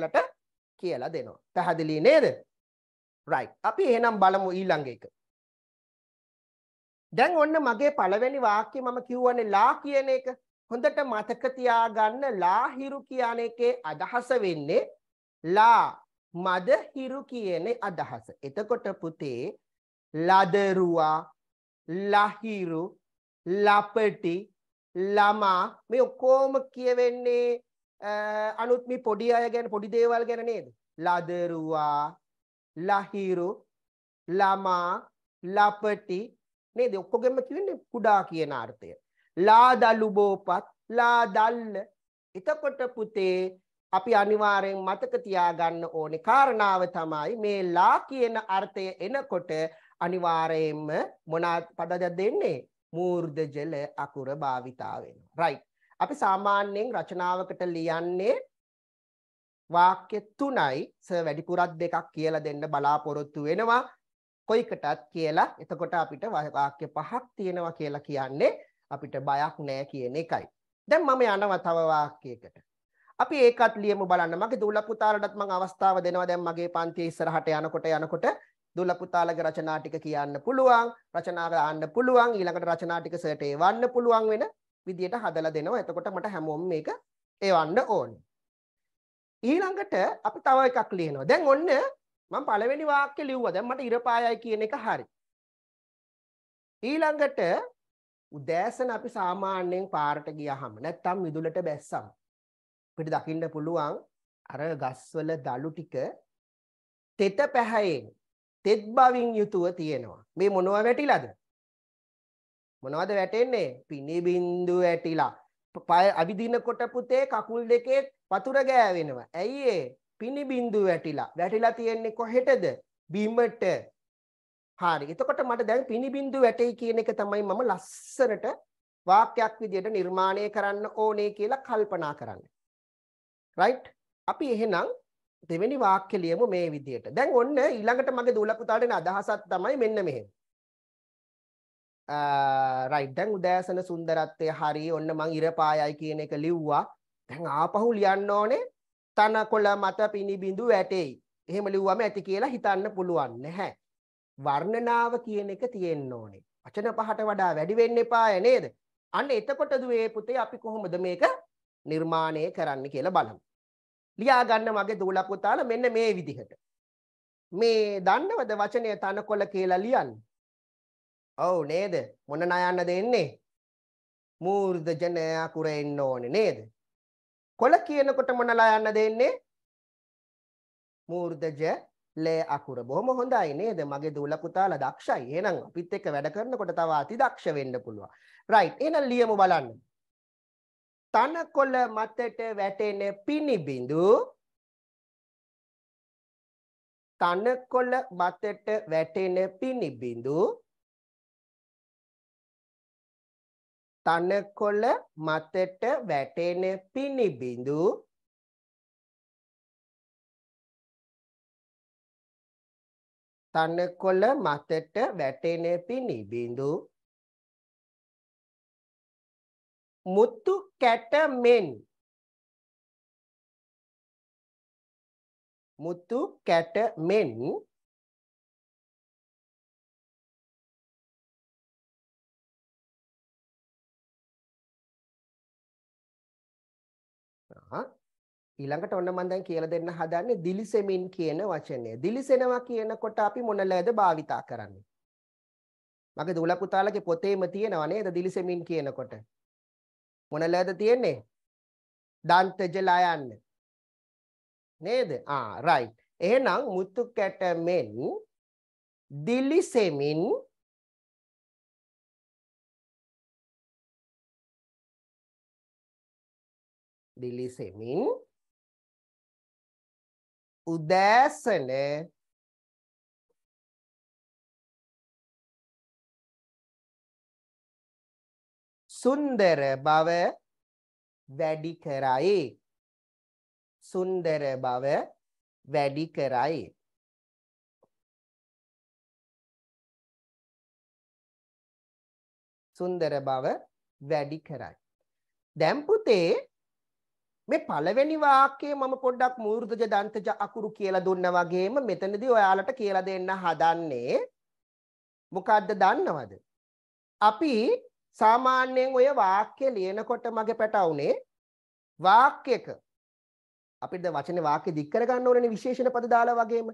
වලට කියලා දෙනවා. පැහැදිලි නේද? right. අපි එහෙනම් බලමු ඊළඟ එක. දැන් ඔන්න මගේ පළවෙනි වාක්‍යය මම කියවන්නේ ලා කියන එක. හොඳට මතක තියාගන්න ලා හිරු කියන එකේ අදහස වෙන්නේ ලා මද හිරු කියන අදහස. එතකොට පුතේ ලදරුවා, ලහිරු, ලපටි, ළමා මේ ඔක්කොම කියවෙන්නේ අනුත් මේ පොඩි අය ගැන පොඩි දේවල් ගැන නේද? ලදරුවා, ලහිරු, ළමා, ලපටි නේද? ඔක්කොගෙම කියන්නේ කුඩා කියන අර්ථය. ලාදලු බෝපත්, ලාදල්ල. එතකොට පුතේ අපි අනිවාර්යෙන් මතක තියාගන්න ඕනේ කාරණාව තමයි මේ ලා කියන අර්ථය එනකොට අනිවාර්යෙන්ම මොන පදද දෙන්නේ? මූර්ධ ජල අකුර භාවිතා වෙනවා. right අපි සාමාන්‍යයෙන් රචනාවකට ලියන්නේ වාක්‍ය තුනයි සර් වැඩිපුරක් දෙකක් කියලා දෙන්න බලාපොරොත්තු වෙනවා කොයිකටත් කියලා. එතකොට අපිට වාක්‍ය පහක් තියෙනවා කියලා කියන්නේ අපිට බයක් නෑ කියන එකයි. දැන් මම යනවා තව වාක්‍යයකට. අපි ඒකත් ලියමු බලන්න. මගේ දුර්ලභ පුතාලටත් මම අවස්ථාව දෙනවා දැන් මගේ පන්තියේ ඉස්සරහට යනකොට යනකොට දුර්ලභ පුතාලගේ රචනා ටික කියන්න පුළුවන්, රචනාව දාන්න පුළුවන්, ඊළඟට රචනා ටික සර්ට එවන්න පුළුවන් වෙන විදියට හදලා දෙනවා. එතකොට මට හැමෝම මේක එවන්න ඕනේ. ඊළඟට අපි තව එකක් ලියනවා. දැන් ඔන්න මම පළවෙනි වාක්‍ය ලිව්වා. දැන් මට ඉරපායයි කියන එක හරි. ඊළඟට උදෑසන අපි සාමාන්‍යයෙන් පාරට ගියහම නැත්තම් මිදුලට බැස්සම අපිට දකින්න පුළුවන් අර ගස්වල දලු ටික තෙත පැහැයෙන් තෙත් බවින් යුතුව තියෙනවා. මේ මොනවා වැටිලාද? මොනවද වැටෙන්නේ? පිනි බින්දු වැටිලා. පය අවිදිනකොට පුතේ කකුල් දෙකේ වතුර ගෑවෙනවා. ඇයි ඒ? පිනි බින්දු වැටිලා. වැටිලා තියෙන්නේ කොහෙටද? බිමට. හරි. එතකොට මට දැන් පිනි බින්දු වැටෙයි කියන එක තමයි මම ලස්සනට වාක්‍යයක් විදියට නිර්මාණය කරන්න ඕනේ කියලා කල්පනා කරන්නේ. right? අපි එහෙනම් දෙවෙනි වාක්‍ය ලියමු මේ විදියට. දැන් ඔන්න ඊළඟට මගේ දූල පුතාට එන අදහසක් තමයි මෙන්න මෙහෙම. රයිට් දැන් උදෑසන සුන්දරත්වය හරි ඔන්න මං ඉර පායයි කියන එක ලිව්වා දැන් ආපහු ලියන්න ඕනේ තනකොළ මත පිනිබිඳු වැටෙයි එහෙම ලිව්වම ඇති කියලා හිතන්න පුළුවන් නැහැ වර්ණනාව කියන එක තියෙන්න ඕනේ වචන පහට වඩා වැඩි වෙන්න එපාය නේද අන්න එතකොට දුවේ පුතේ අපි කොහොමද මේක නිර්මාණය කරන්න කියලා බලමු ලියා ගන්න මගේ දූලපුතාල මෙන්න මේ විදිහට මේ දන්නවද වචනය තනකොළ කියලා ලියන්නේ ඔව් නේද? මොන නයන්නද එන්නේ? මූර්ධ ජනයා කුර එන්න ඕනේ නේද? කොළ කියනකොට මොනලා යන්නද එන්නේ? මූර්ධජ ලේ අකුර. බොහොම හොඳයි නේද? මගේ දූල පුතාලා දක්ෂයි. එහෙනම් අපිත් එක්ක වැඩ කරනකොට තව අති දක්ෂ වෙන්න පුළුවන්. රයිට්. එහෙනම් ලියමු බලන්න. තනකොළ මතට වැටෙන පිනිබිඳු තනකොළ මතට වැටෙන පිනිබිඳු තනකොළ මතට වැටෙන පිණිබිඳු තනකොළ මතට වැටෙන පිණිබිඳු මුතු කැට මෙන් මුතු කැට මෙන් ඊළඟට ඔන්න මම දැන් කියලා දෙන්න හදන්නේ දිලිසෙමින් කියන වචනය. දිලිසෙනවා කියනකොට අපි මොනලද භාවිතා කරන්නේ? මගේ දුවලා පුතාලගේ පොතේම තියෙනවා නේද දිලිසෙමින් කියනකොට. මොනලද තියෙන්නේ? දන්තජ ලයන්න. නේද? ආ රයිට්. එහෙනම් මුතු කැට මෙන් දිලිසෙමින් දිලිසෙමින් උදෑසන සුන්දර බව වැඩි කරයි සුන්දර බව වැඩි කරයි සුන්දර බව වැඩි කරයි දැන් පුතේ මේ පළවෙනි වාක්‍යයේ මම පොඩ්ඩක් මූර්ධජ දන්තජ අකුරු කියලා දුන්නා වගේම මෙතනදී ඔයාලට කියලා දෙන්න හදන්නේ මොකද්ද දන්නවද? අපි සාමාන්‍යයෙන් ඔය වාක්‍ය ලියනකොට මගේ පැටවුනේ වාක්‍යක අපිට වචනේ වාක්‍ය දික් කරගන්න ඕනේ විශේෂණ පද දාලා වගේම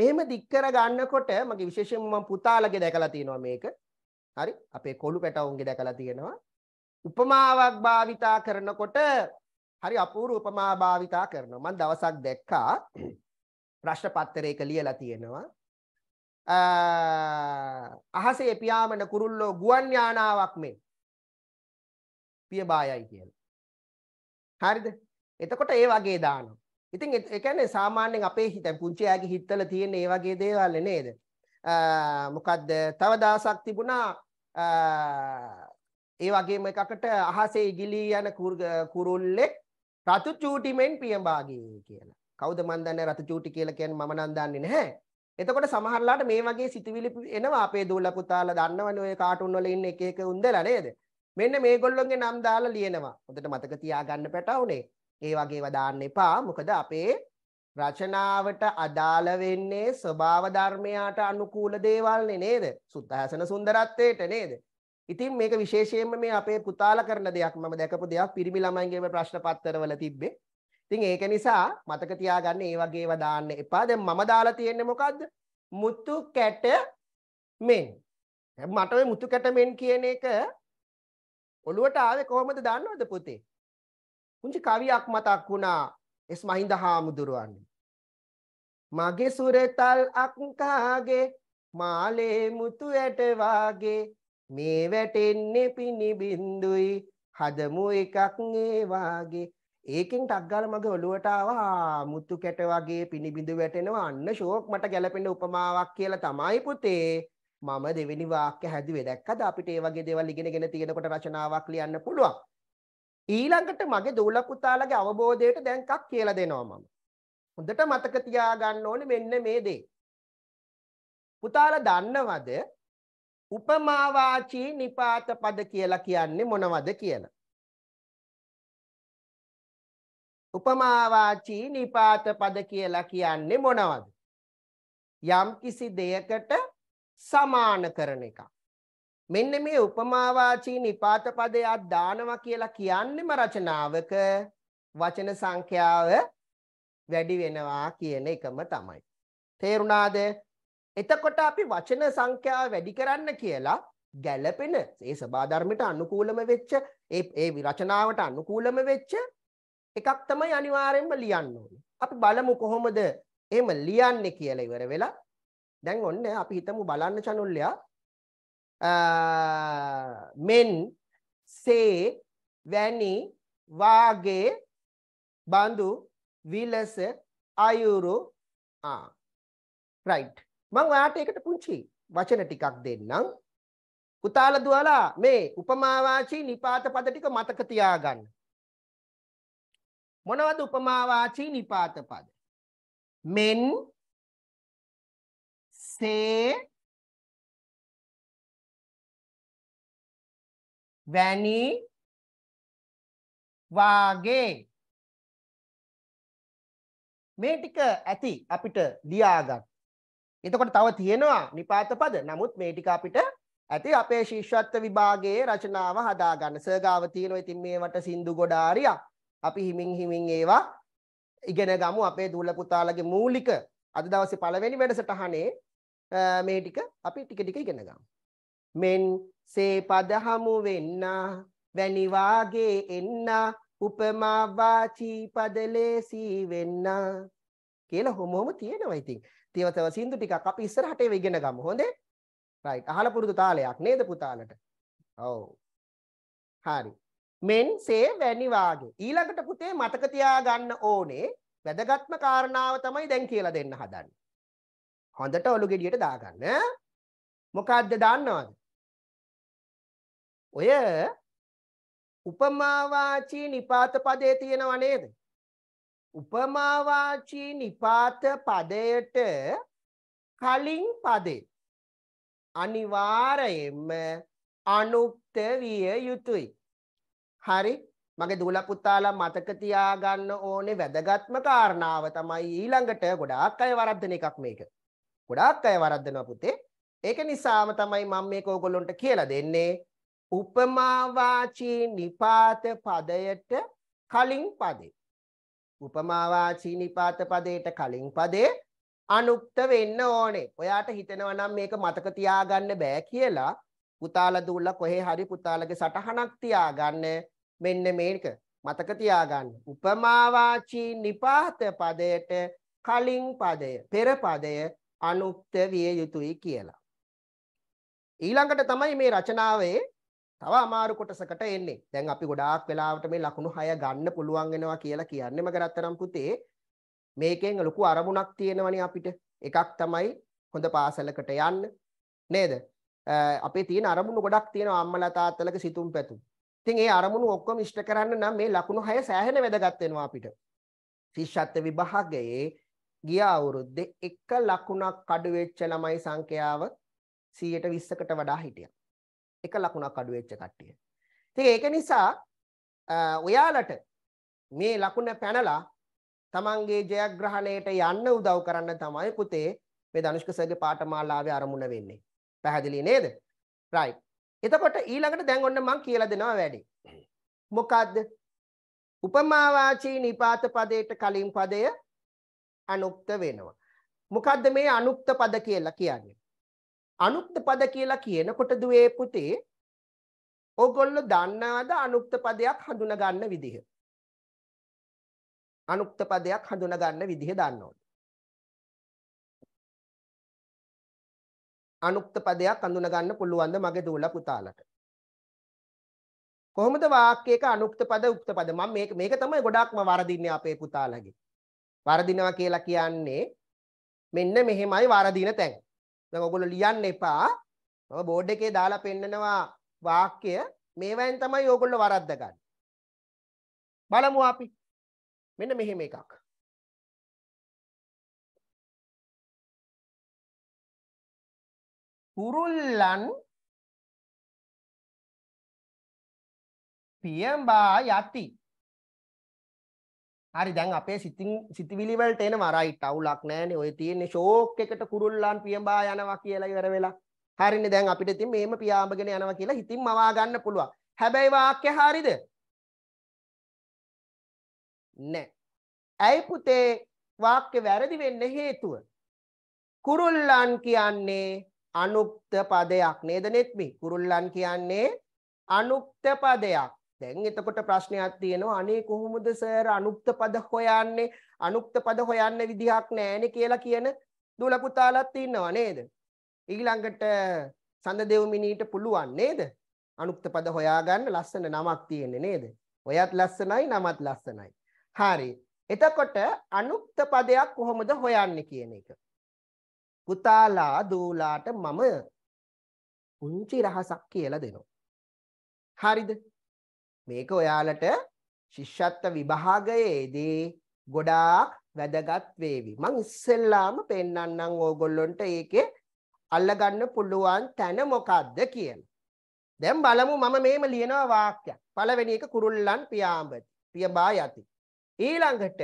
මෙහෙම දික් කරගන්නකොට මගේ විශේෂයෙන්ම මම පුතාලගේ දැකලා තියෙනවා මේක. හරි අපේ කොළු පැටවුන්ගේ දැකලා තියෙනවා. උපමාවක් භාවිතා කරනකොට හරි අපූර්ව උපමා භාවිතා කරනවා. මම දවසක් දැක්කා ප්‍රශ්න පත්‍රයක ලියලා තියෙනවා. අහසේ පියාඹන කුරුල්ලෝ ගුවන් යානාවක් මේ පියබායයි කියලා. හරිද? එතකොට ඒ වගේ දානවා. ඉතින් ඒ කියන්නේ සාමාන්‍යයෙන් අපේ හිතෙන් පුංචි යාගේ හිතවල තියෙන ඒ වගේ දේවල් නේද? මොකද්ද? තව දවසක් තිබුණා ඒ වගේම එකකට අහසේ ඉගිලී යන කුරුල්ලෙක් රතු චූටි මෙන් පියඹාගේ කියලා. කවුද මන් දන්නේ රතු චූටි කියලා කියන්නේ මම නම් දන්නේ නැහැ. එතකොට සමහරලාට මේ වගේ සිතුවිලි එනවා අපේ දූල පුතාලා දන්නවනේ ඔය කාටුන් වල ඉන්න එක එක උන්දලා නේද? මෙන්න මේගොල්ලොන්ගේ නම් දාලා ලියනවා. හොඳට මතක තියාගන්න පැටවුනේ. ඒ වගේව දාන්න එපා. මොකද අපේ රචනාවට අදාළ වෙන්නේ ස්වභාව ධර්මයට අනුකූල දේවල්නේ නේද? සුද්ධාසන සුන්දරත්වයට නේද? ඉතින් මේක විශේෂයෙන්ම මේ අපේ පුතාලා කරන දෙයක් මම දැකපු දෙයක් පිරිමි ළමයින්ගේම ප්‍රශ්න පත්තරවල තිබ්බේ. ඉතින් ඒක නිසා මතක තියාගන්න ඒ වගේ ඒවා දාන්න එපා. දැන් මම දාලා තියෙන්නේ මොකද්ද? මුතු කැට මෙන්. මට ওই මුතු කැට මෙන් කියන එක ඔළුවට ආවේ කොහොමද දන්නවද පුතේ? පුංචි කවියක් මතක් වුණා එස් මහින්ද හාමුදුරුවන්ගේ. මගේ සුරතල් අක්කාගේ මාලේ මුතු ඇට වාගේ මේ වැටෙන්නේ පිනි බින්දුයි හදමු එකක් ඒ වාගේ ඒකෙන් ටක් ගාලා මගේ ඔළුවට ආවා මුතු කැට වගේ පිනිබිඳු වැටෙනවා අන්න ෂෝක් මට ගැළපෙන උපමාවක් කියලා තමයි පුතේ මම දෙවෙනි වාක්‍ය හැදුවේ දැක්කද අපිට ඒ වගේ දේවල් ඉගෙනගෙන තියෙනකොට රචනාවක් ලියන්න පුළුවන් ඊළඟට මගේ දූල පුතාලගේ අවබෝධයට දැන් කක් කියලා දෙනවා මම හොඳට මතක තියාගන්න ඕනේ මෙන්න මේ දේ පුතාලා දන්නවද උපමාවාචී නිපාත පද කියලා කියන්නේ මොනවද කියලා. උපමාවාචී නිපාත පද කියලා කියන්නේ මොනවද? යම්කිසි දෙයකට සමාන කරන එක. මෙන්න මේ උපමාවාචී නිපාත පදයක් දානවා කියලා කියන්නේම රචනාවක වචන සංඛ්‍යාව වැඩි වෙනවා කියන එකම තමයි. තේරුණාද? එතකොට අපි වචන සංඛ්‍යාව වැඩි කරන්න කියලා ගැළපෙන ඒ සබාධර්මයට අනුකූලම වෙච්ච ඒ ඒ රචනාවට අනුකූලම වෙච්ච එකක් තමයි අනිවාර්යෙන්ම ලියන්න ඕනේ. අපි බලමු කොහොමද එහෙම ලියන්නේ කියලා ඉවර වෙලා දැන් ඔන්න අපි හිතමු බලන්න චනුල්ලයා මෙන් සේ වැනි වාගේ බඳු විලස අයුරු ආ right මම ඔයාට ඒකට පුංචි වචන ටිකක් දෙන්නම්. කුතාල දුවලා මේ උපමාවාචී නිපාත පද ටික මතක තියාගන්න. මොනවද උපමාවාචී නිපාත පද? මෙන් සේ වැනි වාගේ මේ ටික ඇති අපිට ලියාගන්න. එතකොට තව තියෙනවා නිපාත පද. නමුත් මේ ටික අපිට ඇති අපේ ශිෂ්‍යත්ව විභාගයේ රචනාව හදාගන්න. සර්ගාව තියෙනවා. ඉතින් මේවට සින්දු ගොඩ ආරියක්. අපි හිමින් හිමින් ඒවා ඉගෙන ගමු අපේ දූල පුතාලගේ මූලික අද දවසේ පළවෙනි වැඩසටහනේ මේ ටික අපි ටික ටික ඉගෙන ගමු. මෙන් සේ පද හමු වෙන්න වැනි වාගේ එන්න උපමා වාචී පද ලේසි වෙන්න කියලා හොමොම තියෙනවා ඉතින්. තේවතව සින්දු ටිකක් අපි ඉස්සරහට ඒව ඉගෙන ගමු. හොඳේ? රයිට්. අහලා පුරුදු තාලයක් නේද පුතාලට? ඔව්. හරි. මෙන් සේ වැනි වාගේ. ඊළඟට පුතේ මතක තියාගන්න ඕනේ වැදගත්ම කාරණාව තමයි දැන් කියලා දෙන්න හදන්නේ. හොඳට ඔලු ගෙඩියට දාගන්න. මොකද්ද දාන්නවද? ඔය උපමාවාචී නිපාත පදේ තියෙනව නේද? උපමාවාචී නිපාත පදයට කලින් පදේ අනිවාර්යයෙන්ම අනුක්ත විය යුතුයි. හරි මගේ දූල පුතාලා මතක තියාගන්න ඕනේ වැදගත්ම කාරණාව තමයි ඊළඟට ගොඩාක් අය වරද්දන එකක් මේක. ගොඩාක් අය වරද්දනවා පුතේ. ඒක නිසාම තමයි මම මේක ඕගොල්ලොන්ට කියලා දෙන්නේ. උපමා වාචී නිපාත පදයට කලින් පදේ. උපමාවාචී නිපාත පදයට කලින් පදේ අනුක්ත වෙන්න ඕනේ. ඔයාට හිතෙනවා නම් මේක මතක තියාගන්න බෑ කියලා පුතාලා දුවලා කොහේ හරි පුතාලගේ සටහනක් තියාගන්න මෙන්න මේක මතක තියාගන්න. උපමාවාචී නිපාත පදයට කලින් පදය පෙර පදය අනුක්ත විය යුතුයි කියලා. ඊළඟට තමයි මේ රචනාවේ තව අමාරු කොටසකට එන්නේ. දැන් අපි ගොඩාක් වෙලාවට මේ ලකුණු 6 ගන්න පුළුවන් වෙනවා කියලා කියන්නේ මග රත්තරම් පුතේ මේකෙන් ලොකු අරමුණක් තියෙනවනේ අපිට. එකක් තමයි හොඳ පාසලකට යන්න නේද? අපේ තියෙන අරමුණු ගොඩක් තියෙනවා අම්මලා තාත්තලගේ සිතුම් පැතුම්. ඉතින් ඒ අරමුණු ඔක්කොම ඉෂ්ට කරන්න නම් මේ ලකුණු 6 සෑහෙන වැදගත් වෙනවා අපිට. ශිෂ්‍යත්ව විභාගයේ ගිය අවුරුද්දේ එක ලකුණක් අඩු වෙච්ච ළමයි සංඛ්‍යාව 120කට වඩා හිටියා. එක ලකුණක් අඩු වෙච්ච කට්ටිය. ඉතින් ඒක නිසා ඔයාලට මේ ලකුණ පැනලා තමන්ගේ ජයග්‍රහණයට යන්න උදව් කරන්න තමයි පුතේ මේ ධනුෂ්ක සර්ගේ පාඨමාලාවේ අරමුණ වෙන්නේ. පැහැදිලි නේද? right. එතකොට ඊළඟට දැන් ඔන්න මම කියලා දෙනවා වැඩි. මොකද්ද? උපමාවාචී නිපාත පදයට කලින් පදය අනුක්ත වෙනවා. මොකද්ද මේ අනුක්ත පද කියලා කියන්නේ? අනුක්ත පද කියලා කියනකොට දුවේ පුතේ ඕගොල්ලෝ දන්නවද අනුක්ත පදයක් හඳුනා ගන්න විදිහ? අනුක්ත පදයක් හඳුනා ගන්න විදිහ දන්නවද? අනුක්ත පදයක් හඳුනා ගන්න පුළුවන්ද මගේ දූලා පුතාලට? කොහොමද වාක්‍යයක අනුක්ත පද උක්ත පද? මම මේක මේක තමයි ගොඩක්ම වරදින්නේ අපේ පුතාලගේ. වරදිනවා කියලා කියන්නේ මෙන්න මෙහෙමයි වරදින තැන්. දැන් ඔයගොල්ලෝ ලියන්න එපා. මම බෝඩ් එකේ දාලා පෙන්නනවා වාක්‍ය මේවෙන් තමයි ඔයගොල්ලෝ වරද්ද ගන්න. බලමු අපි. මෙන්න මෙහෙම එකක්. කුරුල්ලන් පියඹා යති හරි දැන් අපේ සිතින් සිතවිලි වලට එනවා රයිට් අවුලක් නැහනේ ඔය තියෙන්නේ ෂෝක් එකට කුරුල්ලන් පියඹා යනවා කියලා ඉවර වෙලා හරිනේ දැන් අපිට ඉතින් මේම පියාඹගෙන යනවා කියලා හිතින් මවා ගන්න පුළුවන් හැබැයි වාක්‍ය හරිද නෑ ඇයි පුතේ වාක්‍ය වැරදි වෙන්න හේතුව කුරුල්ලන් කියන්නේ අනුක්ත පදයක් නේද නෙත්මි කුරුල්ලන් කියන්නේ අනුක්ත පදයක් දැන් එතකොට ප්‍රශ්නයක් තියෙනවා අනේ කොහොමද සර් අනුක්ත පද හොයන්නේ අනුක්ත පද හොයන්න විදිහක් නැහැනේ කියලා කියන දුල පුතාලත් ඉන්නවා නේද ඊළඟට සඳදෙව්මිනීට පුළුවන් නේද අනුක්ත පද හොයාගන්න ලස්සන නමක් තියෙන්නේ නේද ඔයත් ලස්සනයි නමත් ලස්සනයි හරි එතකොට අනුක්ත පදයක් කොහොමද හොයන්නේ කියන එක පුතාලා දූලාට මම පුංචි රහසක් කියලා දෙනවා හරිද මේක ඔයාලට ශිෂ්‍යත්ව විභාගයේදී ගොඩාක් වැදගත් වේවි. මං ඉස්සෙල්ලාම පෙන්වන්නම් ඕගොල්ලොන්ට ඒකේ අල්ලගන්න පුළුවන් තැන මොකද්ද කියලා. දැන් බලමු මම මේම ලියනවා වාක්‍යයක්. පළවෙනි එක කුරුල්ලන් පියාඹති. පියබා යති. ඊළඟට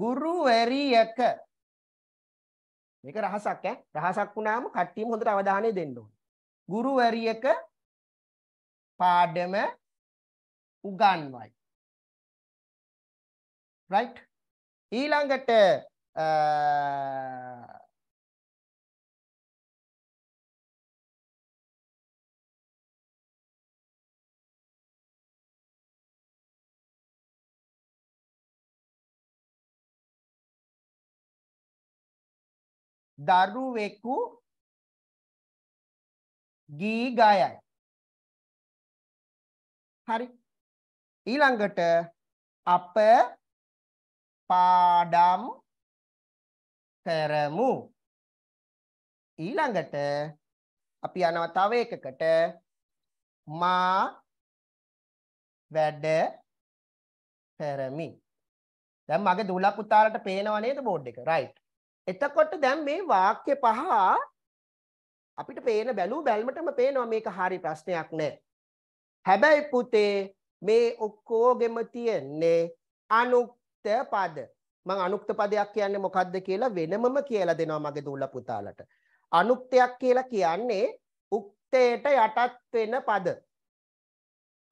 ගුරුවැරියක මේක රහසක් ඈ රහසක් වුණාම කට්ටියම හොඳට අවධානය දෙන්න ඕනේ. ගුරුවරියක පාඩම උගන්වයි. right ඊළඟට දරුවෙකු ගී ගායයි. හරි. ඊළඟට අප පාඩම් කරමු. ඊළඟට අපි යනවා තව එකකට මා වැඩ කරමි. දැන් මගේ දුලා පුතාලට පේනව නේද බෝඩ් එක? right. එතකොට දැන් මේ වාක්‍ය පහ අපිට පේන බැලූ බැල්මටම පේනවා මේක හරි ප්‍රශ්නයක් නෑ. හැබැයි පුතේ මේ ඔක්කෝගෙම තියෙන්නේ අනුක්ත පද. මං අනුක්ත පදයක් කියන්නේ මොකද්ද කියලා වෙනමම කියලා දෙනවා මගේ දූල පුතාලට. අනුක්තයක් කියලා කියන්නේ උක්තයට යටත් වෙන පද.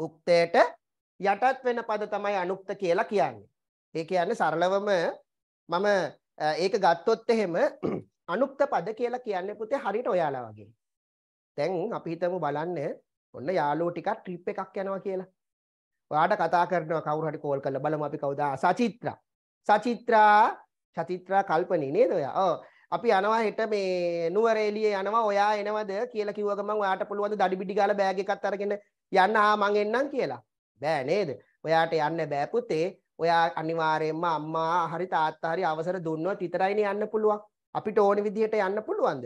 උක්තයට යටත් වෙන පද තමයි අනුක්ත කියලා කියන්නේ. ඒ කියන්නේ සරලවම මම ඒක ගත්තොත් එහෙම අනුක්ත පද කියලා කියන්නේ පුතේ හරියට ඔයාලා වගේ. දැන් අපි හිතමු බලන්න ඔන්න යාළුවෝ ටිකක් ට්‍රිප් එකක් යනවා කියලා. ඔයාට කතා කරනවා කවුරු හරි කෝල් කරලා බලමු අපි කවුද? සචිත්‍රා. සචිත්‍රා සචිත්‍රා කල්පනේ නේද ඔයා? ඔව්. අපි යනවා හෙට මේ නුවර එළියේ යනවා ඔයා එනවද කියලා කිව්ව ගමන් ඔයාට පුළුවන් දඩි බිඩි ගාලා බෑග් එකක් අරගෙන යන්න ආ මං එන්නම් කියලා. බෑ නේද? ඔයාට යන්න බෑ පුතේ. ඔයා අනිවාර්යයෙන්ම අම්මා හරි තාත්තා හරි අවසර දුන්නොත් විතරයිනේ යන්න පුළුවන්. අපිට ඕන විදිහට යන්න පුළුවන්ද?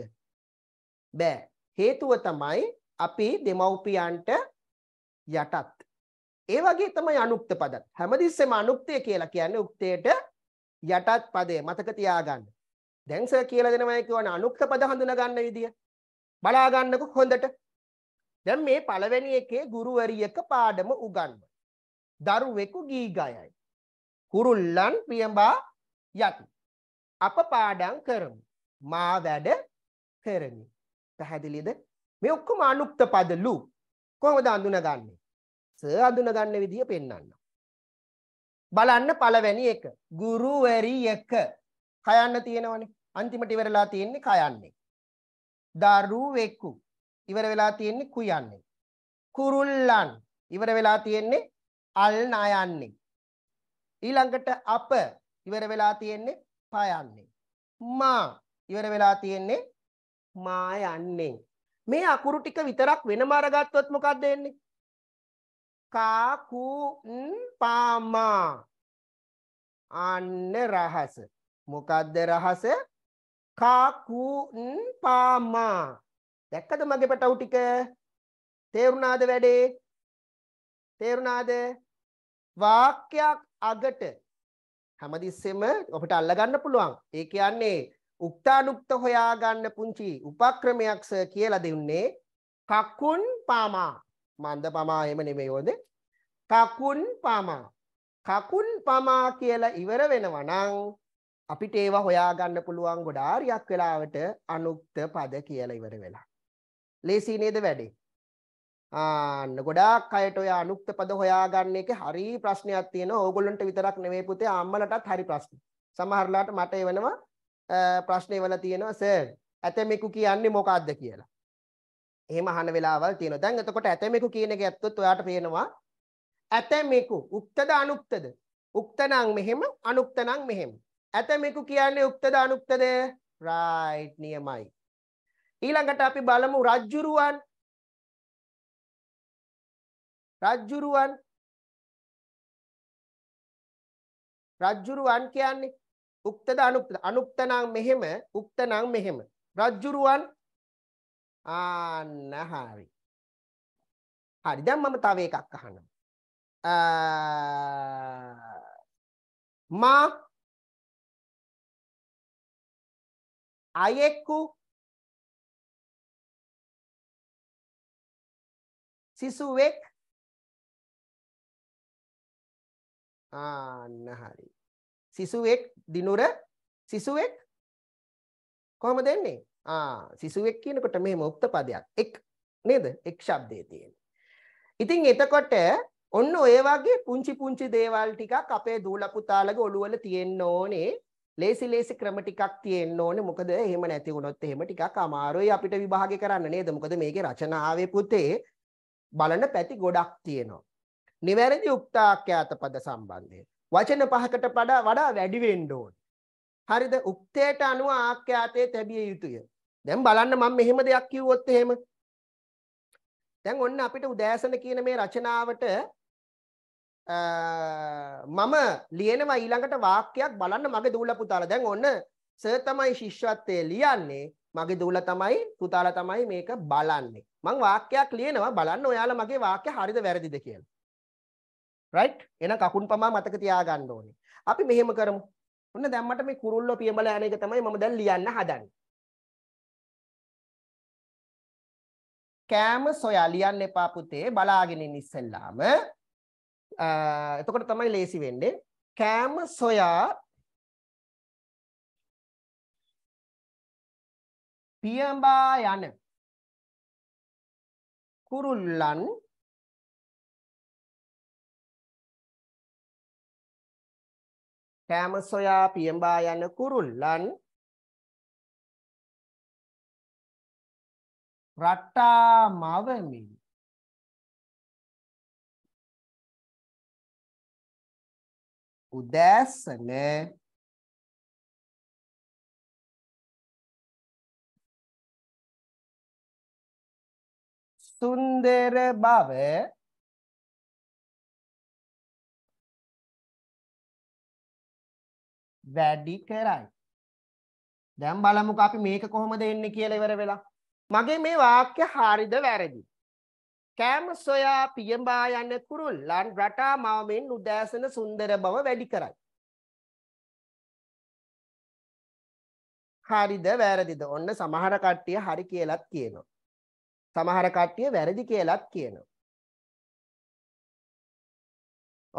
බෑ. හේතුව තමයි අපි දෙමව්පියන්ට යටත්. ඒ වගේ තමයි අනුක්ත පදත්. හැමදෙස්සෙම අනුක්තය කියලා කියන්නේ උක්තයට යටත් පදේ මතක තියාගන්න. දැන් සර් කියලා දෙනවයි කියවනේ අනුක්ත පද හඳුනා ගන්න විදිය. බලා ගන්නකො හොඳට. දැන් මේ පළවෙනි එකේ ගුරුවරියක පාඩම උගන්වන. දරුවෙකු ගී ගයයි. කුරුල්ලන් පියඹා යති. අප පාඩම් කරමු. මා වැඩ කරමි. පැහැදිලිද? මේ ඔක්කොම අනුක්ත පද ලු. කොහොමද අඳුනගන්නේ? ස අඳුනගන්න විදිය පෙන්වන්න. බලන්න පළවෙනි එක. ගුරුවරියක. කයන්න තියෙනවනේ. අන්තිමට ඉවරලා තියෙන්නේ කයන්නේ. දරුවෙකු. ඉවර වෙලා තියෙන්නේ කුයන්නේ. කුරුල්ලන්. ඉවර වෙලා තියෙන්නේ අල්න අයන්නේ. ඊළඟට අප ඉවර වෙලා තියෙන්නේ පා යන්නේ. මා ඉවර වෙලා තියෙන්නේ මා යන්නේ. මේ අකුරු ටික විතරක් වෙනම අරගත්තොත් මොකක්ද එන්නේ? කා කු පාමා. අන්න රහස. මොකද්ද රහස? කා කු පාමා. දැක්කද මගේ පැටව් ටික? තේරුණාද වැඩේ? තේරුණාද? වාක්‍යයක් අගට හැමදිස්සෙම අපිට අල්ලගන්න පුළුවන්. ඒ කියන්නේ උක්තානුක්ත හොයාගන්න පුංචි උපක්‍රමයක් සර් කියලා දෙන්නේ කකුන් පාමා. මන්ද පමා එහෙම නෙමෙයි ඕද? කකුන් පාමා. කකුන් පමා කියලා ඉවර වෙනවා නම් අපිට ඒවා හොයාගන්න පුළුවන් ගොඩාරියක් වෙලාවට අනුක්ත පද කියලා ඉවර වෙලා. ලේසි නේද වැඩේ? ආන්න ගොඩාක් අයට ඔය අනුක්ත පද හොයාගන්න එක හරි ප්‍රශ්නයක් තියෙනවා. ඕගොල්ලන්ට විතරක් නෙමෙයි පුතේ අම්මලටත් හරි ප්‍රශ්න. සමහරලාට මට එවනවා ප්‍රශ්න එවලා තියෙනවා සර් ඇතමෙකු කියන්නේ මොකක්ද කියලා. එහෙම අහන වෙලාවල් තියෙනවා. දැන් එතකොට ඇතමෙකු කියන එක ඇත්තොත් ඔයාට පේනවා ඇතමෙකු උක්තද අනුක්තද? උක්ත නම් මෙහෙම අනුක්ත නම් මෙහෙම. ඇතමෙකු කියන්නේ උක්තද අනුක්තද? right නියමයි. ඊළඟට අපි බලමු රජ්ජුරුවන් රජ්ජුරුවන් රජ්ජුරුවන් කියන්නේ උක්තද අනුක්තද අනුක්ත නම් මෙහෙම උක්ත නම් මෙහෙම රජ්ජුරුවන් ආන්න හරි හරි දැන් මම තව එකක් අහනවා මා අයෙකු සිසුවෙක් ආන්න හරි. සිසුවෙක් දිනුර සිසුවෙක් කොහොම දෙන්නේ? ආ සිසුවෙක් කියනකොට මෙහෙම උක්තපදයක් එක් නේද? එක් શબ્දේ තියෙන්නේ. ඉතින් එතකොට ඔන්න ඔය වගේ පුංචි පුංචි දේවල් ටිකක් අපේ දූල පුතාලගේ ඔළුවල තියෙන්න ඕනේ. ලේසි ලේසි ක්‍රම ටිකක් තියෙන්න ඕනේ. මොකද එහෙම නැති වුණොත් එහෙම ටිකක් අමාරුයි අපිට විභාගය කරන්න නේද? මොකද මේකේ රචනාවේ පුතේ බලන පැති ගොඩක් තියෙනවා. නිවැරදි උක්තාඛ්‍යාත පද සම්බන්ධයෙන් වචන පහකට වඩා වඩා වැඩි වෙන්න ඕනේ. හරිද? උක්තයට අනුව ආඛ්‍යාතයේ තැබිය යුතුය. දැන් බලන්න මම මෙහෙම දෙයක් කිව්වොත් එහෙම. දැන් ඔන්න අපිට උදෑසන කියන මේ රචනාවට මම ලියනවා ඊළඟට වාක්‍යයක් බලන්න මගේ දූලා පුතාලා. දැන් ඔන්න සර් තමයි ශිෂ්‍යත්වයේ ලියන්නේ. මගේ දූලා තමයි පුතාලා තමයි මේක බලන්නේ. මං වාක්‍යයක් ලියනවා බලන්න ඔයාලා මගේ වාක්‍ය හරිද වැරදිද කියලා. right එහෙනම් කකුන් පමා මතක තියාගන්න ඕනේ අපි මෙහෙම කරමු ඔන්න දැන් මට මේ කුරුල්ලෝ පියඹල යන එක තමයි මම දැන් ලියන්න හදන්නේ කෑම සොයා ලියන්න එපා පුතේ බලාගෙන ඉන්න ඉස්සෙල්ලාම එතකොට තමයි ලේසි වෙන්නේ කෑම සොයා පියඹා යන කුරුල්ලන් කෑම සොයා පියඹා යන කුරුල්ලන් රට්ටා මවමින් උදෑසන සුන්දර බව වැඩි කරයි. දැන් බලමුක අපි මේක කොහොමද එන්නේ කියලා ඉවර වෙලා. මගේ මේ වාක්‍ය හරිද වැරදි? කෑම සොයා පියඹා යන කුරුල්ලන් රටා මවමින් උදෑසන සුන්දර බව වැඩි කරයි. හරිද වැරදිද? ඔන්න සමහර කට්ටිය හරි කියලාත් කියනවා. සමහර කට්ටිය වැරදි කියලාත් කියනවා.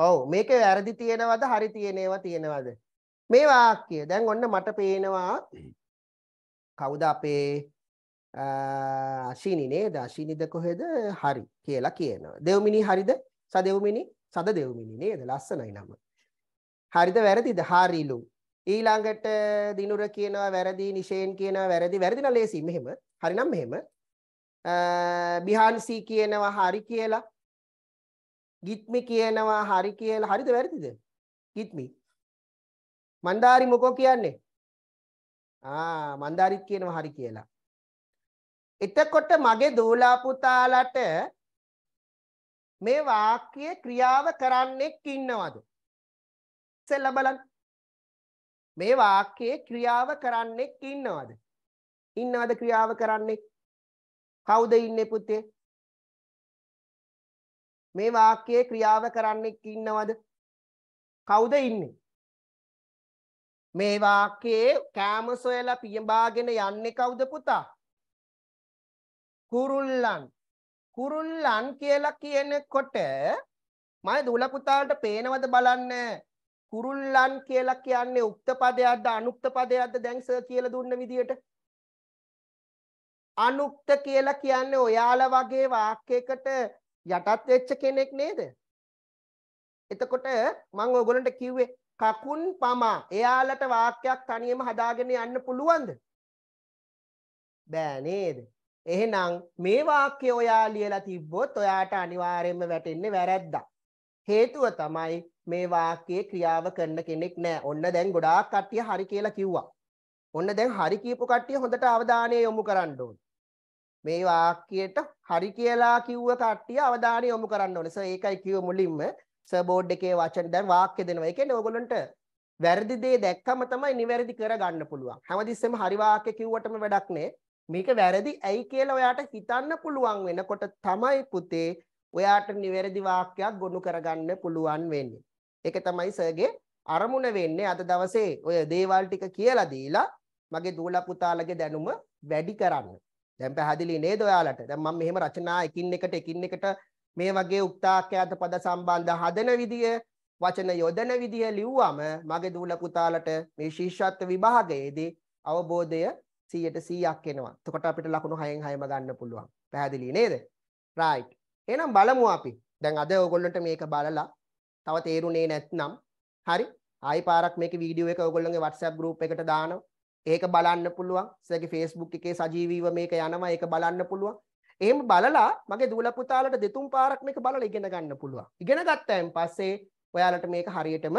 ඔව් මේකේ වැරදි තියෙනවද හරි තියෙනේවා තියෙනවද? මේ වාක්‍යය දැන් ඔන්න මට පේනවා කවුද අපේ අශිනි නේද අශිනිද කොහෙද හරි කියලා කියනවා දෙව්මිනි හරිද සදෙව්මිනි සද දෙව්මිනි නේද ලස්සනයි නම හරිද වැරදිද හරිලු ඊළඟට දිනුර කියනවා වැරදි නිෂේන් කියනවා වැරදි වැරදි නම් ලේසි මෙහෙම හරිනම් මෙහෙම බිහන්සි කියනවා හරි කියලා ගිත්මි කියනවා හරි කියලා හරිද වැරදිද ගිත්මි මන්දාරි මොකෝ කියන්නේ ආ මන්දාරිත් කියනවා හරි කියලා එතකොට මගේ දූලා පුතාලට මේ වාක්‍යයේ ක්‍රියාව කරන්නෙක් ඉන්නවද ඉස්සෙල්ලා බලන්න මේ වාක්‍යයේ ක්‍රියාව කරන්නෙක් ඉන්නවද ඉන්නවද ක්‍රියාව කරන්නේ කවුද ඉන්නේ පුතේ මේ වාක්‍යයේ ක්‍රියාව කරන්නෙක් ඉන්නවද කවුද ඉන්නේ මේ වාක්‍යයේ කෑම සොයලා පියඹාගෙන යන්නේ කවුද පුතා? කුරුල්ලන්. කුරුල්ලන් කියලා කියනකොට මම දුල පුතාලට පේනවද බලන්න. කුරුල්ලන් කියලා කියන්නේ උක්ත පදයක්ද අනුක්ත පදයක්ද දැන් සර් කියලා දුන්න විදියට? අනුක්ත කියලා කියන්නේ ඔයාලා වගේ වාක්‍යයකට යටත් වෙච්ච කෙනෙක් නේද? එතකොට මම ඔයගොල්ලන්ට කිව්වේ කකුන් පමා එයාලට වාක්‍යයක් තනියම හදාගෙන යන්න පුළුවන්ද? බෑ නේද? එහෙනම් මේ වාක්‍ය ඔයා ලියලා තිබ්බොත් ඔයාට අනිවාර්යයෙන්ම වැටෙන්නේ වැරද්දක්. හේතුව තමයි මේ වාක්‍යයේ ක්‍රියාව කරන කෙනෙක් නෑ. ඔන්න දැන් ගොඩාක් කට්ටිය හරි කියලා කිව්වා. ඔන්න දැන් හරි කියපු කට්ටිය හොඳට අවධානය යොමු කරන්න ඕනේ. මේ වාක්‍යයට හරි කියලා කිව්ව කට්ටිය අවධානය යොමු කරන්න ඕනේ. සර් ඒකයි කිව්ව මුලින්ම සර් බෝඩ් එකේ වචන දැන් වාක්‍ය දෙනවා. ඒ කියන්නේ ඕගොල්ලන්ට වැරදි දේ දැක්කම තමයි නිවැරදි කරගන්න පුළුවන්. හැමතිස්සෙම හරි වාක්‍ය කිව්වටම වැඩක් නෑ. මේක වැරදි ඇයි කියලා ඔයාට හිතන්න පුළුවන් වෙනකොට තමයි පුතේ ඔයාට නිවැරදි වාක්‍යයක් ගොනු කරගන්න පුළුවන් වෙන්නේ. ඒක තමයි සර්ගේ අරමුණ වෙන්නේ අද දවසේ ඔය දේවල් ටික කියලා දීලා මගේ දූලා පුතාලගේ දැනුම වැඩි කරන්න. දැන් පැහැදිලි නේද ඔයාලට? දැන් මම මෙහෙම රචනා එකින් එකට එකින් එකට මේ වගේ උක්තාක්ඛ්‍යාත පද සම්බන්ධ හදන විදිය වචන යොදන විදිය ලිව්වම මගේ දූල පුතාලට මේ ශිෂ්‍යත්ව විභාගයේදී අවබෝධය 100ට 100ක් එනවා. එතකොට අපිට ලකුණු 6න් 6ම ගන්න පුළුවන්. පැහැදිලි නේද? රයිට්. එහෙනම් බලමු අපි. දැන් අද ඕගොල්ලන්ට මේක බලලා තව තේරුනේ නැත්නම් හරි. ආයි පාරක් මේක වීඩියෝ එක ඕගොල්ලන්ගේ WhatsApp group එකට දානවා. ඒක බලන්න පුළුවන්. සර්ගේ Facebook එකේ සජීවීව මේක යනවා. ඒක බලන්න පුළුවන්. එහෙම බලලා මගේ දූල පුතාලට දෙතුන් පාරක් මේක බලලා ඉගෙන ගන්න පුළුවන්. ඉගෙන ගත්තාන් පස්සේ ඔයාලට මේක හරියටම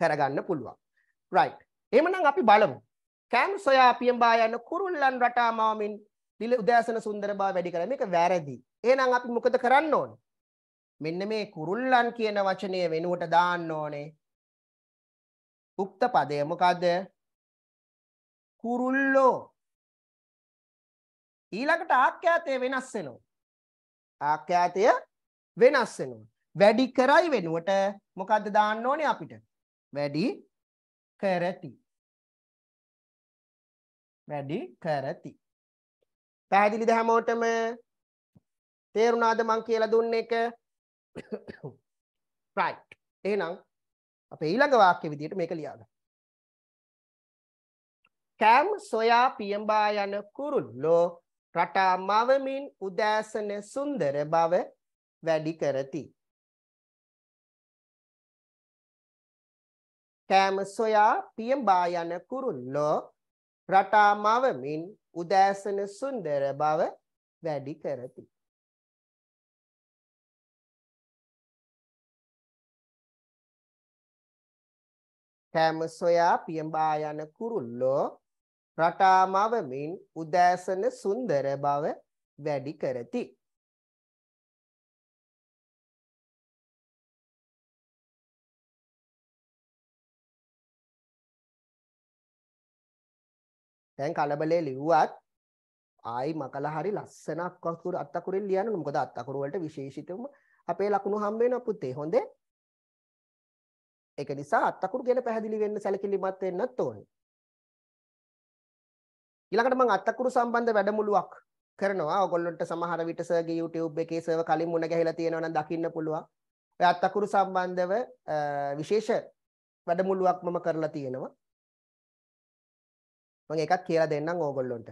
කරගන්න පුළුවන්. right. එහෙමනම් අපි බලමු. කෑම් සොයා පියඹා යන කුරුල්ලන් රටා මාමින් දිල උදෑසන සුන්දර බව වැඩි කරලා මේක වැරදි. එහෙනම් අපි මොකද කරන්න ඕනේ? මෙන්න මේ කුරුල්ලන් කියන වචනය වෙනුවට දාන්න ඕනේ උක්ත පදය මොකද්ද? කුරුල්ලෝ ඊළඟට ආඛ්‍යාතය වෙනස් වෙනවා. ආඛ්‍යාතය වෙනස් වෙනවා. වැඩි කරයි වෙනුවට මොකද්ද දාන්න ඕනේ අපිට? වැඩි කරති. වැඩි කරති. පැහැදිලිද හැමෝටම? තේරුණාද මං කියලා දුන්න එක? right. එහෙනම් අපේ ඊළඟ වාක්‍ය විදියට මේක ලියාගන්න. කෑම් සොයා පියඹා යන කුරුල්ලෝ රටා මවමින් උදෑසන සුන්දර බව වැඩි කරති. කෑම සොයා පියඹා යන කුරුල්ලෝ රටා මවමින් උදෑසන සුන්දර බව වැඩි කරති. කෑම සොයා පියඹා යන කුරුල්ලෝ රටා මවමින් උදෑසන සුන්දර බව වැඩි කරති. දැන් කලබලේ ලිව්වත් ආයි මකලා හරි ලස්සන අක්කුරු අත්තකුරින් ලියන්න ඕන. මොකද අත්තකුරු වලට විශේෂිතවම අපේ ලකුණු හම්බ වෙනවා පුතේ. හොඳේ. ඒක නිසා අත්තකුරු ගැන පැහැදිලි වෙන්න සැලකිලිමත් වෙන්නත් ඕනේ. ඊළඟට මම අත්තකුරු සම්බන්ධ වැඩමුළුවක් කරනවා. ඔයගොල්ලන්ට සමහර විට සර්ගේ YouTube එකේ සර්ව කලින් මුණ ගැහිලා තියෙනවා නම් දකින්න පුළුවන්. ඔය අත්තකුරු සම්බන්ධව විශේෂ වැඩමුළුවක් මම කරලා තියෙනවා. මම ඒකත් කියලා දෙන්නම් ඕගොල්ලොන්ට.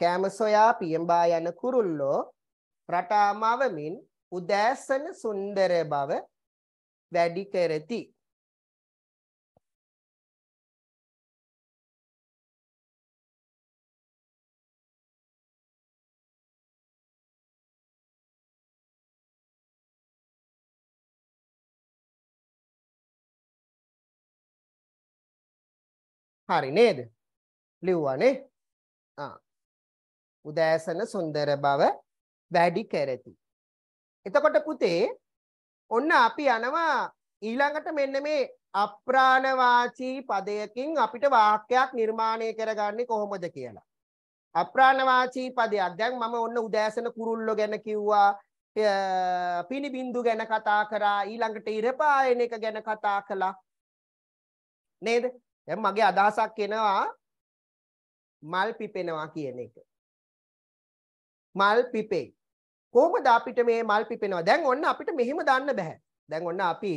කෑම සොයා පියඹා යන කුරුල්ලෝ රටාමවමින් උදෑසන සුන්දර බව වැඩි කරති. හරි නේද? ලිව්වනේ. ආ. උදෑසන සුන්දර බව වැඩි කරති. එතකොට පුතේ ඔන්න අපි යනවා ඊළඟට මෙන්න මේ අප්‍රාණ වාචී පදයකින් අපිට වාක්‍යයක් නිර්මාණය කරගන්නේ කොහොමද කියලා. අප්‍රාණ වාචී පදයක්. දැන් මම ඔන්න උදෑසන කුරුල්ලෝ ගැන කිව්වා. පිනි බින්දු ගැන කතා කරා ඊළඟට ඉරපායන එක ගැන කතා කළා. නේද? දැන් මගේ අදහසක් එනවා මල් පිපෙනවා කියන එක. මල් පිපේ. කොහොමද අපිට මේ මල් පිපෙනවා? දැන් ඔන්න අපිට මෙහෙම දාන්න බෑ. දැන් ඔන්න අපි